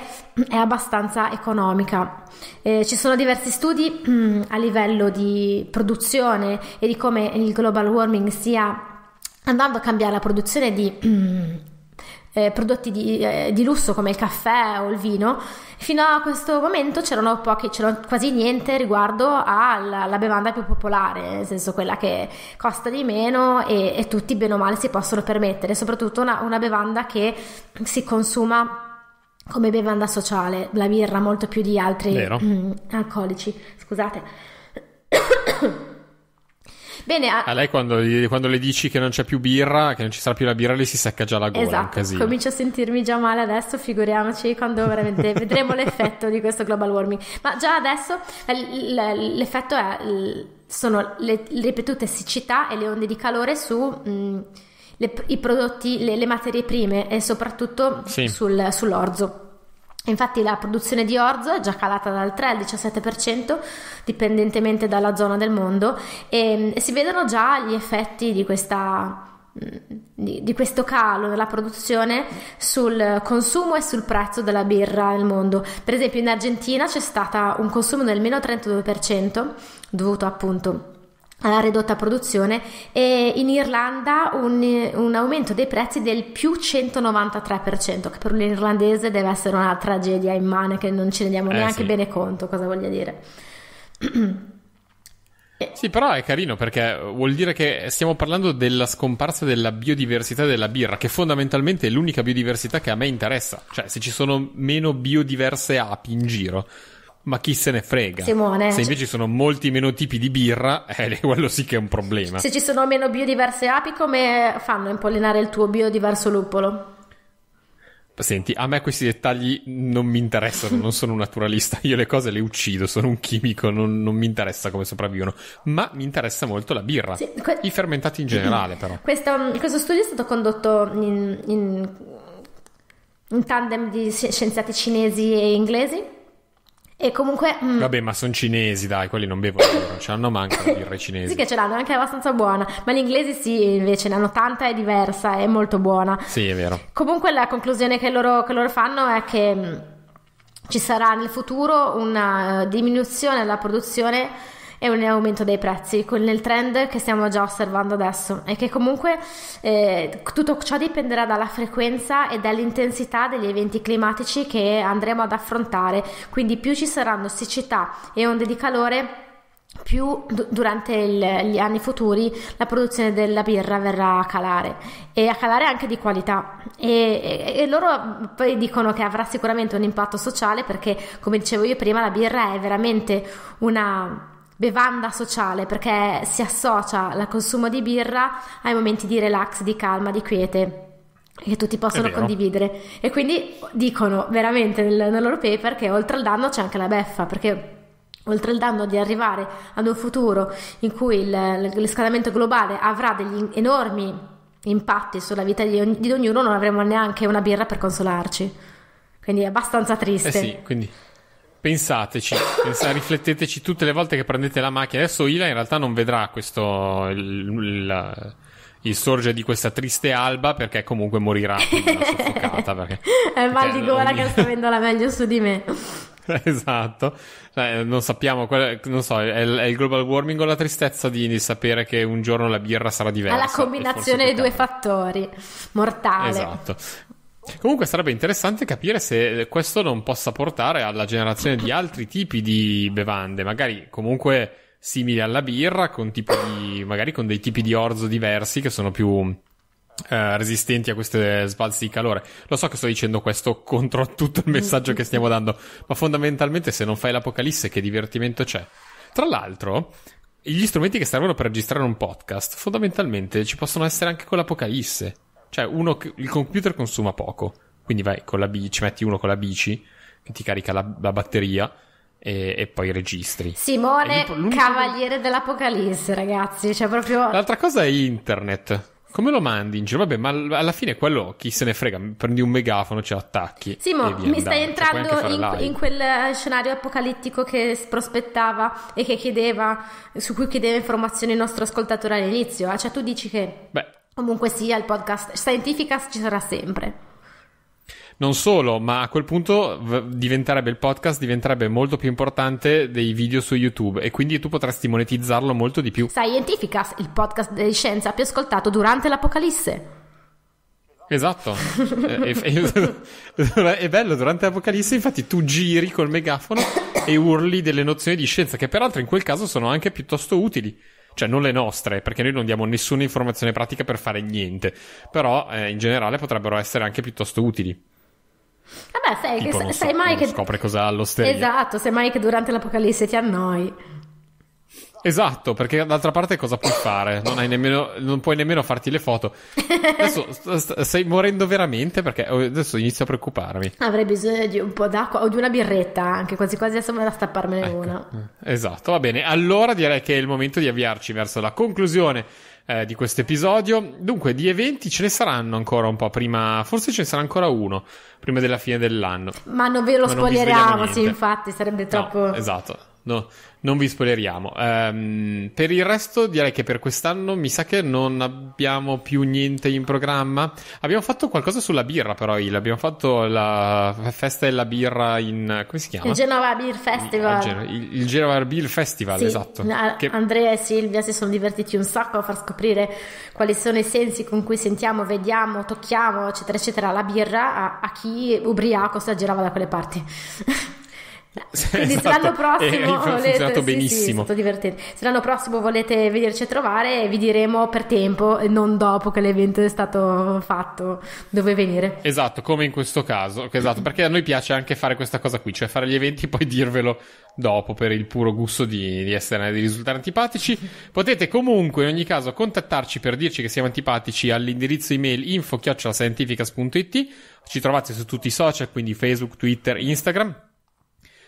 è abbastanza economica. Eh, ci sono diversi studi mm, a livello di produzione e di come il global warming stia andando a cambiare la produzione di mm, eh, prodotti di, eh, di, lusso come il caffè o il vino, fino a questo momento c'erano, pochi, c'erano quasi niente riguardo alla, alla, bevanda più popolare, nel senso quella che costa di meno e, e tutti bene o male si possono permettere, soprattutto una, una bevanda che si consuma come bevanda sociale, la birra molto più di altri mh, mm, alcolici. Scusate. Bene, a... a lei quando, quando, le dici che non c'è più birra, che non ci sarà più la birra, lei si secca già la gola. Esatto, comincio a sentirmi già male adesso, figuriamoci quando veramente vedremo l'effetto di questo global warming. Ma già adesso eh, l'effetto è, sono le ripetute siccità e le onde di calore su... Mh, mm, le, i prodotti, le, le, materie prime e soprattutto sì. sul, sull'orzo. Infatti la produzione di orzo è già calata dal 3 al 17%, dipendentemente dalla zona del mondo, e, e si vedono già gli effetti di, questa, di, di questo calo della produzione sul consumo e sul prezzo della birra nel mondo. Per esempio in Argentina c'è stato un consumo del meno 32% dovuto appunto alla ridotta produzione e in Irlanda un, un, aumento dei prezzi del più 193% che per un irlandese deve essere una tragedia immane che non ci rendiamo eh, neanche sì. bene conto cosa voglia dire eh. sì però è carino perché vuol dire che stiamo parlando della scomparsa della biodiversità della birra che fondamentalmente è l'unica biodiversità che a me interessa cioè se ci sono meno biodiverse api in giro ma chi se ne frega? Simone. Se cioè invece ci sono molti meno tipi di birra, eh, quello sì che è un problema. Se ci sono meno biodiverse api, come fanno a impollinare il tuo biodiverso luppolo? Senti, a me questi dettagli non mi interessano, non sono un naturalista, io le cose le uccido, sono un chimico, non, non mi interessa come sopravvivono, ma mi interessa molto la birra, sì, que- i fermentati in generale però. Questo, questo, studio è stato condotto in, in, in tandem di scienziati cinesi e inglesi e comunque. Mm. Vabbè, ma sono cinesi, dai, quelli non bevono, non ce l'hanno manco la birra cinese. sì, che ce l'hanno, è anche abbastanza buona. Ma gli inglesi, sì, invece ne hanno tanta, è diversa, è molto buona. Sì, è vero. Comunque, la conclusione che loro, che loro fanno è che mm, ci sarà nel futuro una eh, diminuzione della produzione e un aumento dei prezzi, con il trend che stiamo già osservando adesso e che comunque eh, tutto ciò dipenderà dalla frequenza e dall'intensità degli eventi climatici che andremo ad affrontare, quindi più ci saranno siccità e onde di calore più durante il, gli anni futuri la produzione della birra verrà a calare e a calare anche di qualità e, e, e, loro poi dicono che avrà sicuramente un impatto sociale perché come dicevo io prima la birra è veramente una bevanda sociale perché si associa al consumo di birra ai momenti di relax, di calma, di quiete che tutti possono condividere e quindi dicono veramente nel, nel loro paper che oltre al danno c'è anche la beffa perché oltre al danno di arrivare ad un futuro in cui il, l'escaldamento globale avrà degli enormi impatti sulla vita di, ogni, di ognuno non avremo neanche una birra per consolarci quindi è abbastanza eh triste eh sì, quindi Pensateci, pensa, rifletteteci tutte le volte che prendete la macchina. Adesso Ila in realtà non vedrà questo, il, il, il sorgere di questa triste alba perché comunque morirà soffocata. Perché, È il mal di gola non... che sta avendo la meglio su di me. Esatto, eh, non sappiamo, non so, è, è, il global warming o la tristezza di, di, sapere che un giorno la birra sarà diversa. È la combinazione dei due fattori, mortale. Esatto, Comunque sarebbe interessante capire se questo non possa portare alla generazione di altri tipi di bevande, magari comunque simili alla birra, con di, magari con dei tipi di orzo diversi che sono più eh, resistenti a queste sbalzi di calore. Lo so che sto dicendo questo contro tutto il messaggio che stiamo dando, ma fondamentalmente se non fai l'apocalisse che divertimento c'è? Tra l'altro, gli strumenti che servono per registrare un podcast fondamentalmente ci possono essere anche con l'apocalisse. Cioè, uno, il computer consuma poco. Quindi vai con la bici, ci metti uno con la bici che ti carica la, la batteria e, e, poi registri. Simone, cavaliere dell'apocalisse, ragazzi. Cioè, proprio. L'altra cosa è internet. Come lo mandi in giro? Vabbè, ma alla fine quello chi se ne frega, prendi un megafono, ce l'attacchi. Simo, mi andare. stai cioè, entrando in, in, quel eh, scenario apocalittico che prospettava e che chiedeva, su cui chiedeva informazioni il nostro ascoltatore all'inizio. Eh? Cioè, tu dici che. Beh. Comunque sia, il podcast Scientificast ci sarà sempre. Non solo, ma a quel punto il podcast diventerebbe molto più importante dei video su YouTube e quindi tu potresti monetizzarlo molto di più. Scientificas, il podcast di scienza più ascoltato durante l'Apocalisse. Esatto, è, è, eh, è, bello durante l'Apocalisse, infatti tu giri col megafono e urli delle nozioni di scienza che peraltro in quel caso sono anche piuttosto utili cioè non le nostre, perché noi non diamo nessuna informazione pratica per fare niente, però eh, in generale potrebbero essere anche piuttosto utili. Vabbè, sai, tipo, che, sai so, mai che scopre cos'ha l'osteria. Esatto, sai mai che durante l'apocalisse ti annoi. Esatto, perché d'altra parte cosa puoi fare? Non, nemmeno, non puoi nemmeno farti le foto. Adesso st- st- stai morendo veramente perché oh, adesso inizio a preoccuparmi. Avrei bisogno di un po' d'acqua o di una birretta anche, quasi quasi adesso vado a stapparmene ecco. una. Esatto, va bene. Allora direi che è il momento di avviarci verso la conclusione eh, di questo episodio. Dunque, di eventi ce ne saranno ancora un po' prima, forse ce ne sarà ancora uno prima della fine dell'anno. Ma non ve lo Ma spoileriamo, sì, infatti, sarebbe troppo... No, esatto. No, non vi spoileriamo. Um, per il resto direi che per quest'anno mi sa che non abbiamo più niente in programma. Abbiamo fatto qualcosa sulla birra però, Il. Abbiamo fatto la festa della birra in... come si chiama? Il Genova Beer Festival. Il, il, Genova Beer Festival, sì. esatto. che... Andrea e Silvia si sono divertiti un sacco a far scoprire quali sono i sensi con cui sentiamo, vediamo, tocchiamo, eccetera, eccetera, la birra a, a chi ubriaco si aggirava da quelle parti. Quindi esatto. se l'anno prossimo è, volete, benissimo. Sì, sì, Se l'anno prossimo volete venirci a trovare, vi diremo per tempo e non dopo che l'evento è stato fatto dove venire. Esatto, come in questo caso. Esatto, perché a noi piace anche fare questa cosa qui, cioè fare gli eventi e poi dirvelo dopo per il puro gusto di, di, essere, di risultare antipatici. Potete comunque in ogni caso contattarci per dirci che siamo antipatici all'indirizzo email info@scientificas.it. Ci trovate su tutti i social, quindi Facebook, Twitter, Instagram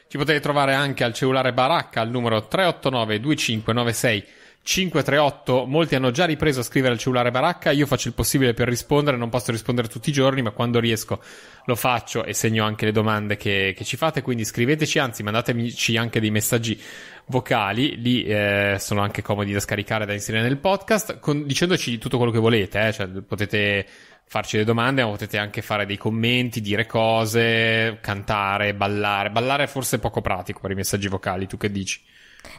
ci potete trovare anche al cellulare Baracca al numero 389 2596 538, molti hanno già ripreso a scrivere al cellulare baracca, io faccio il possibile per rispondere, non posso rispondere tutti i giorni, ma quando riesco lo faccio e segno anche le domande che, che ci fate, quindi scriveteci, anzi mandatemici anche dei messaggi vocali, lì eh, sono anche comodi da scaricare da inserire nel podcast, con, dicendoci tutto quello che volete, eh, cioè potete farci le domande, ma potete anche fare dei commenti, dire cose, cantare, ballare. Ballare è forse poco pratico per i messaggi vocali, tu che dici?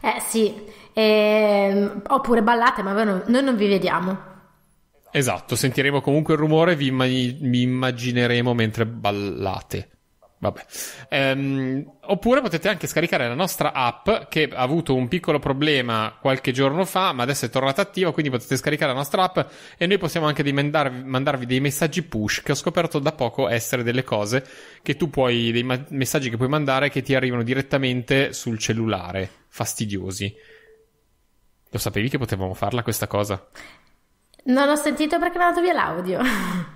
Eh sì, ehm, oppure ballate, ma non, noi non vi vediamo. Esatto, sentiremo comunque il rumore, vi, immag- vi immagineremo mentre ballate. Vabbè. Ehm, oppure potete anche scaricare la nostra app che ha avuto un piccolo problema qualche giorno fa, ma adesso è tornata attiva, quindi potete scaricare la nostra app e noi possiamo anche mandarvi, mandarvi dei messaggi push che ho scoperto da poco essere delle cose che tu puoi, dei ma- messaggi che puoi mandare che ti arrivano direttamente sul cellulare, fastidiosi. Lo sapevi che potevamo farla questa cosa? Non ho sentito perché mi è andato via l'audio.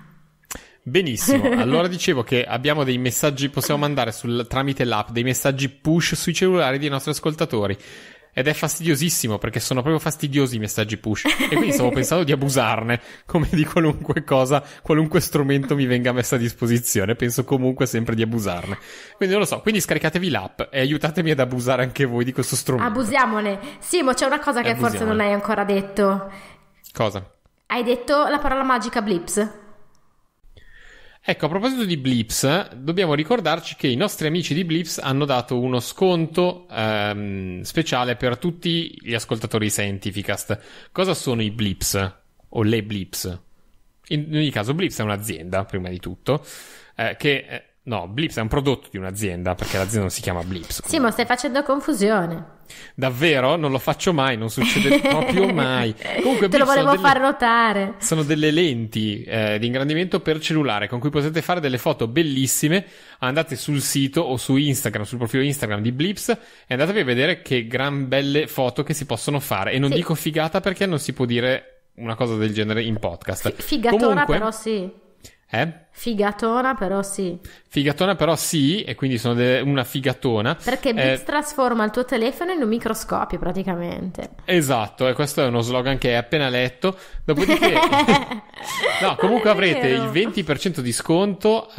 Benissimo, allora dicevo che abbiamo dei messaggi, possiamo mandare sul, tramite l'app dei messaggi push sui cellulari dei nostri ascoltatori. Ed è fastidiosissimo perché sono proprio fastidiosi i messaggi push. E quindi stavo pensando di abusarne, come di qualunque cosa, qualunque strumento mi venga messo a disposizione. Penso comunque sempre di abusarne. Quindi non lo so. Quindi scaricatevi l'app e aiutatemi ad abusare anche voi di questo strumento. Abusiamone. Sì, ma c'è una cosa che Abusiamone. forse non hai ancora detto. Cosa? Hai detto la parola magica blips. Ecco, a proposito di Blips, dobbiamo ricordarci che i nostri amici di Blips hanno dato uno sconto ehm, speciale per tutti gli ascoltatori Scientificast. Cosa sono i Blips? O le Blips? In ogni caso, Blips è un'azienda, prima di tutto, eh, che eh, No, Blips è un prodotto di un'azienda, perché l'azienda non si chiama Blips. Sì, ma stai facendo confusione. Davvero? Non lo faccio mai, non succede proprio mai. Comunque, Te Blips lo volevo delle, far notare. Sono delle lenti eh, di ingrandimento per cellulare con cui potete fare delle foto bellissime. Andate sul sito o su Instagram, sul profilo Instagram di Blips e andatevi a vedere che gran belle foto che si possono fare. E non sì. dico figata perché non si può dire una cosa del genere in podcast. F- figatona Comunque, però sì. Eh? Figatona però sì. Figatona però sì, e quindi sono de- una figatona. Perché Bix eh... trasforma il tuo telefono in un microscopio praticamente. Esatto, e questo è uno slogan che hai appena letto. Dopodiché, no, comunque avrete il 20% di sconto uh,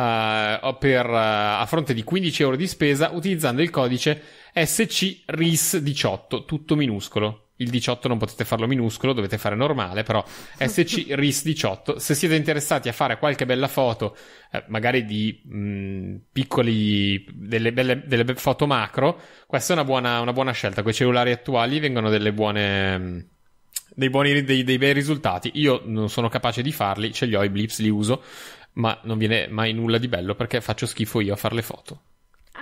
per, uh, a fronte di 15 euro di spesa utilizzando il codice SCRIS18, tutto minuscolo il 18 non potete farlo minuscolo, dovete fare normale, però SC RIS 18, se siete interessati a fare qualche bella foto, eh, magari di mh, mm, piccoli, delle belle, delle foto macro, questa è una buona, una buona scelta, con i cellulari attuali vengono delle buone... Mm, dei buoni, dei, dei bei risultati. Io non sono capace di farli, ce li ho, i blips li uso, ma non viene mai nulla di bello perché faccio schifo io a fare le foto.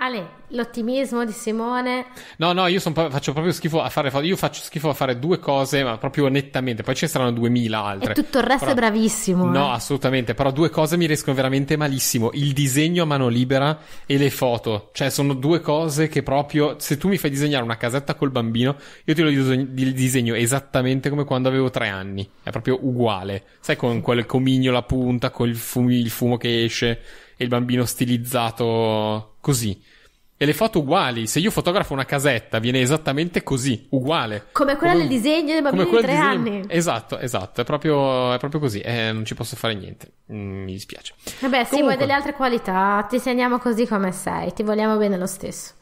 Ale, l'ottimismo di Simone. No, no, io son, faccio proprio schifo a fare foto. Io faccio schifo a fare due cose, ma proprio nettamente. Poi ce ne saranno duemila altre. E tutto il resto però, è bravissimo. No, eh. assolutamente. Però due cose mi riescono veramente malissimo: il disegno a mano libera e le foto. Cioè, sono due cose che proprio. Se tu mi fai disegnare una casetta col bambino, io te lo disegno esattamente come quando avevo tre anni. È proprio uguale. Sai, con quel comignolo a punta, con il fumo, il fumo che esce e il bambino stilizzato così e le foto uguali. Se io fotografo una casetta, viene esattamente così, uguale. Come quella come, del disegno dei bambini di tre disegno... anni. Esatto, esatto, è proprio, è proprio così. Eh, non ci posso fare niente, mm, mi dispiace. Vabbè, Comunque... se vuoi delle altre qualità, ti segniamo così come sei, ti vogliamo bene lo stesso.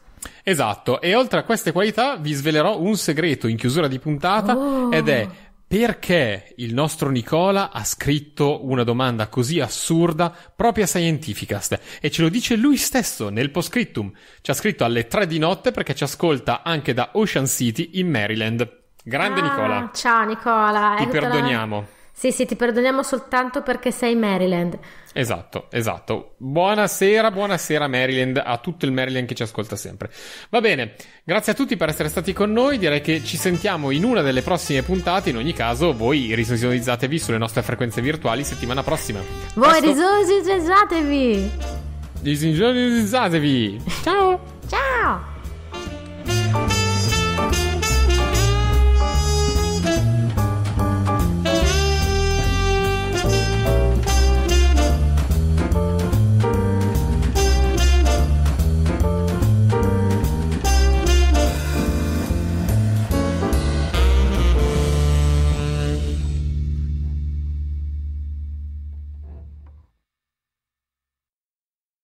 Esatto, e oltre a queste qualità vi svelerò un segreto in chiusura di puntata oh. ed è perché il nostro Nicola ha scritto una domanda così assurda proprio a Scientificast e ce lo dice lui stesso nel postscriptum. Ci ha scritto alle 3 di notte perché ci ascolta anche da Ocean City in Maryland. Grande ah, Nicola. Ciao Nicola. Ti eccola. perdoniamo. Sì, sì, ti perdoniamo soltanto perché sei Maryland. Esatto, esatto. Buonasera, buonasera Maryland, a tutto il Maryland che ci ascolta sempre. Va bene, grazie a tutti per essere stati con noi, direi che ci sentiamo in una delle prossime puntate, in ogni caso voi risosionizzatevi sulle nostre frequenze virtuali settimana prossima. Voi risosionizzatevi! Risosionizzatevi! Ciao! Ciao!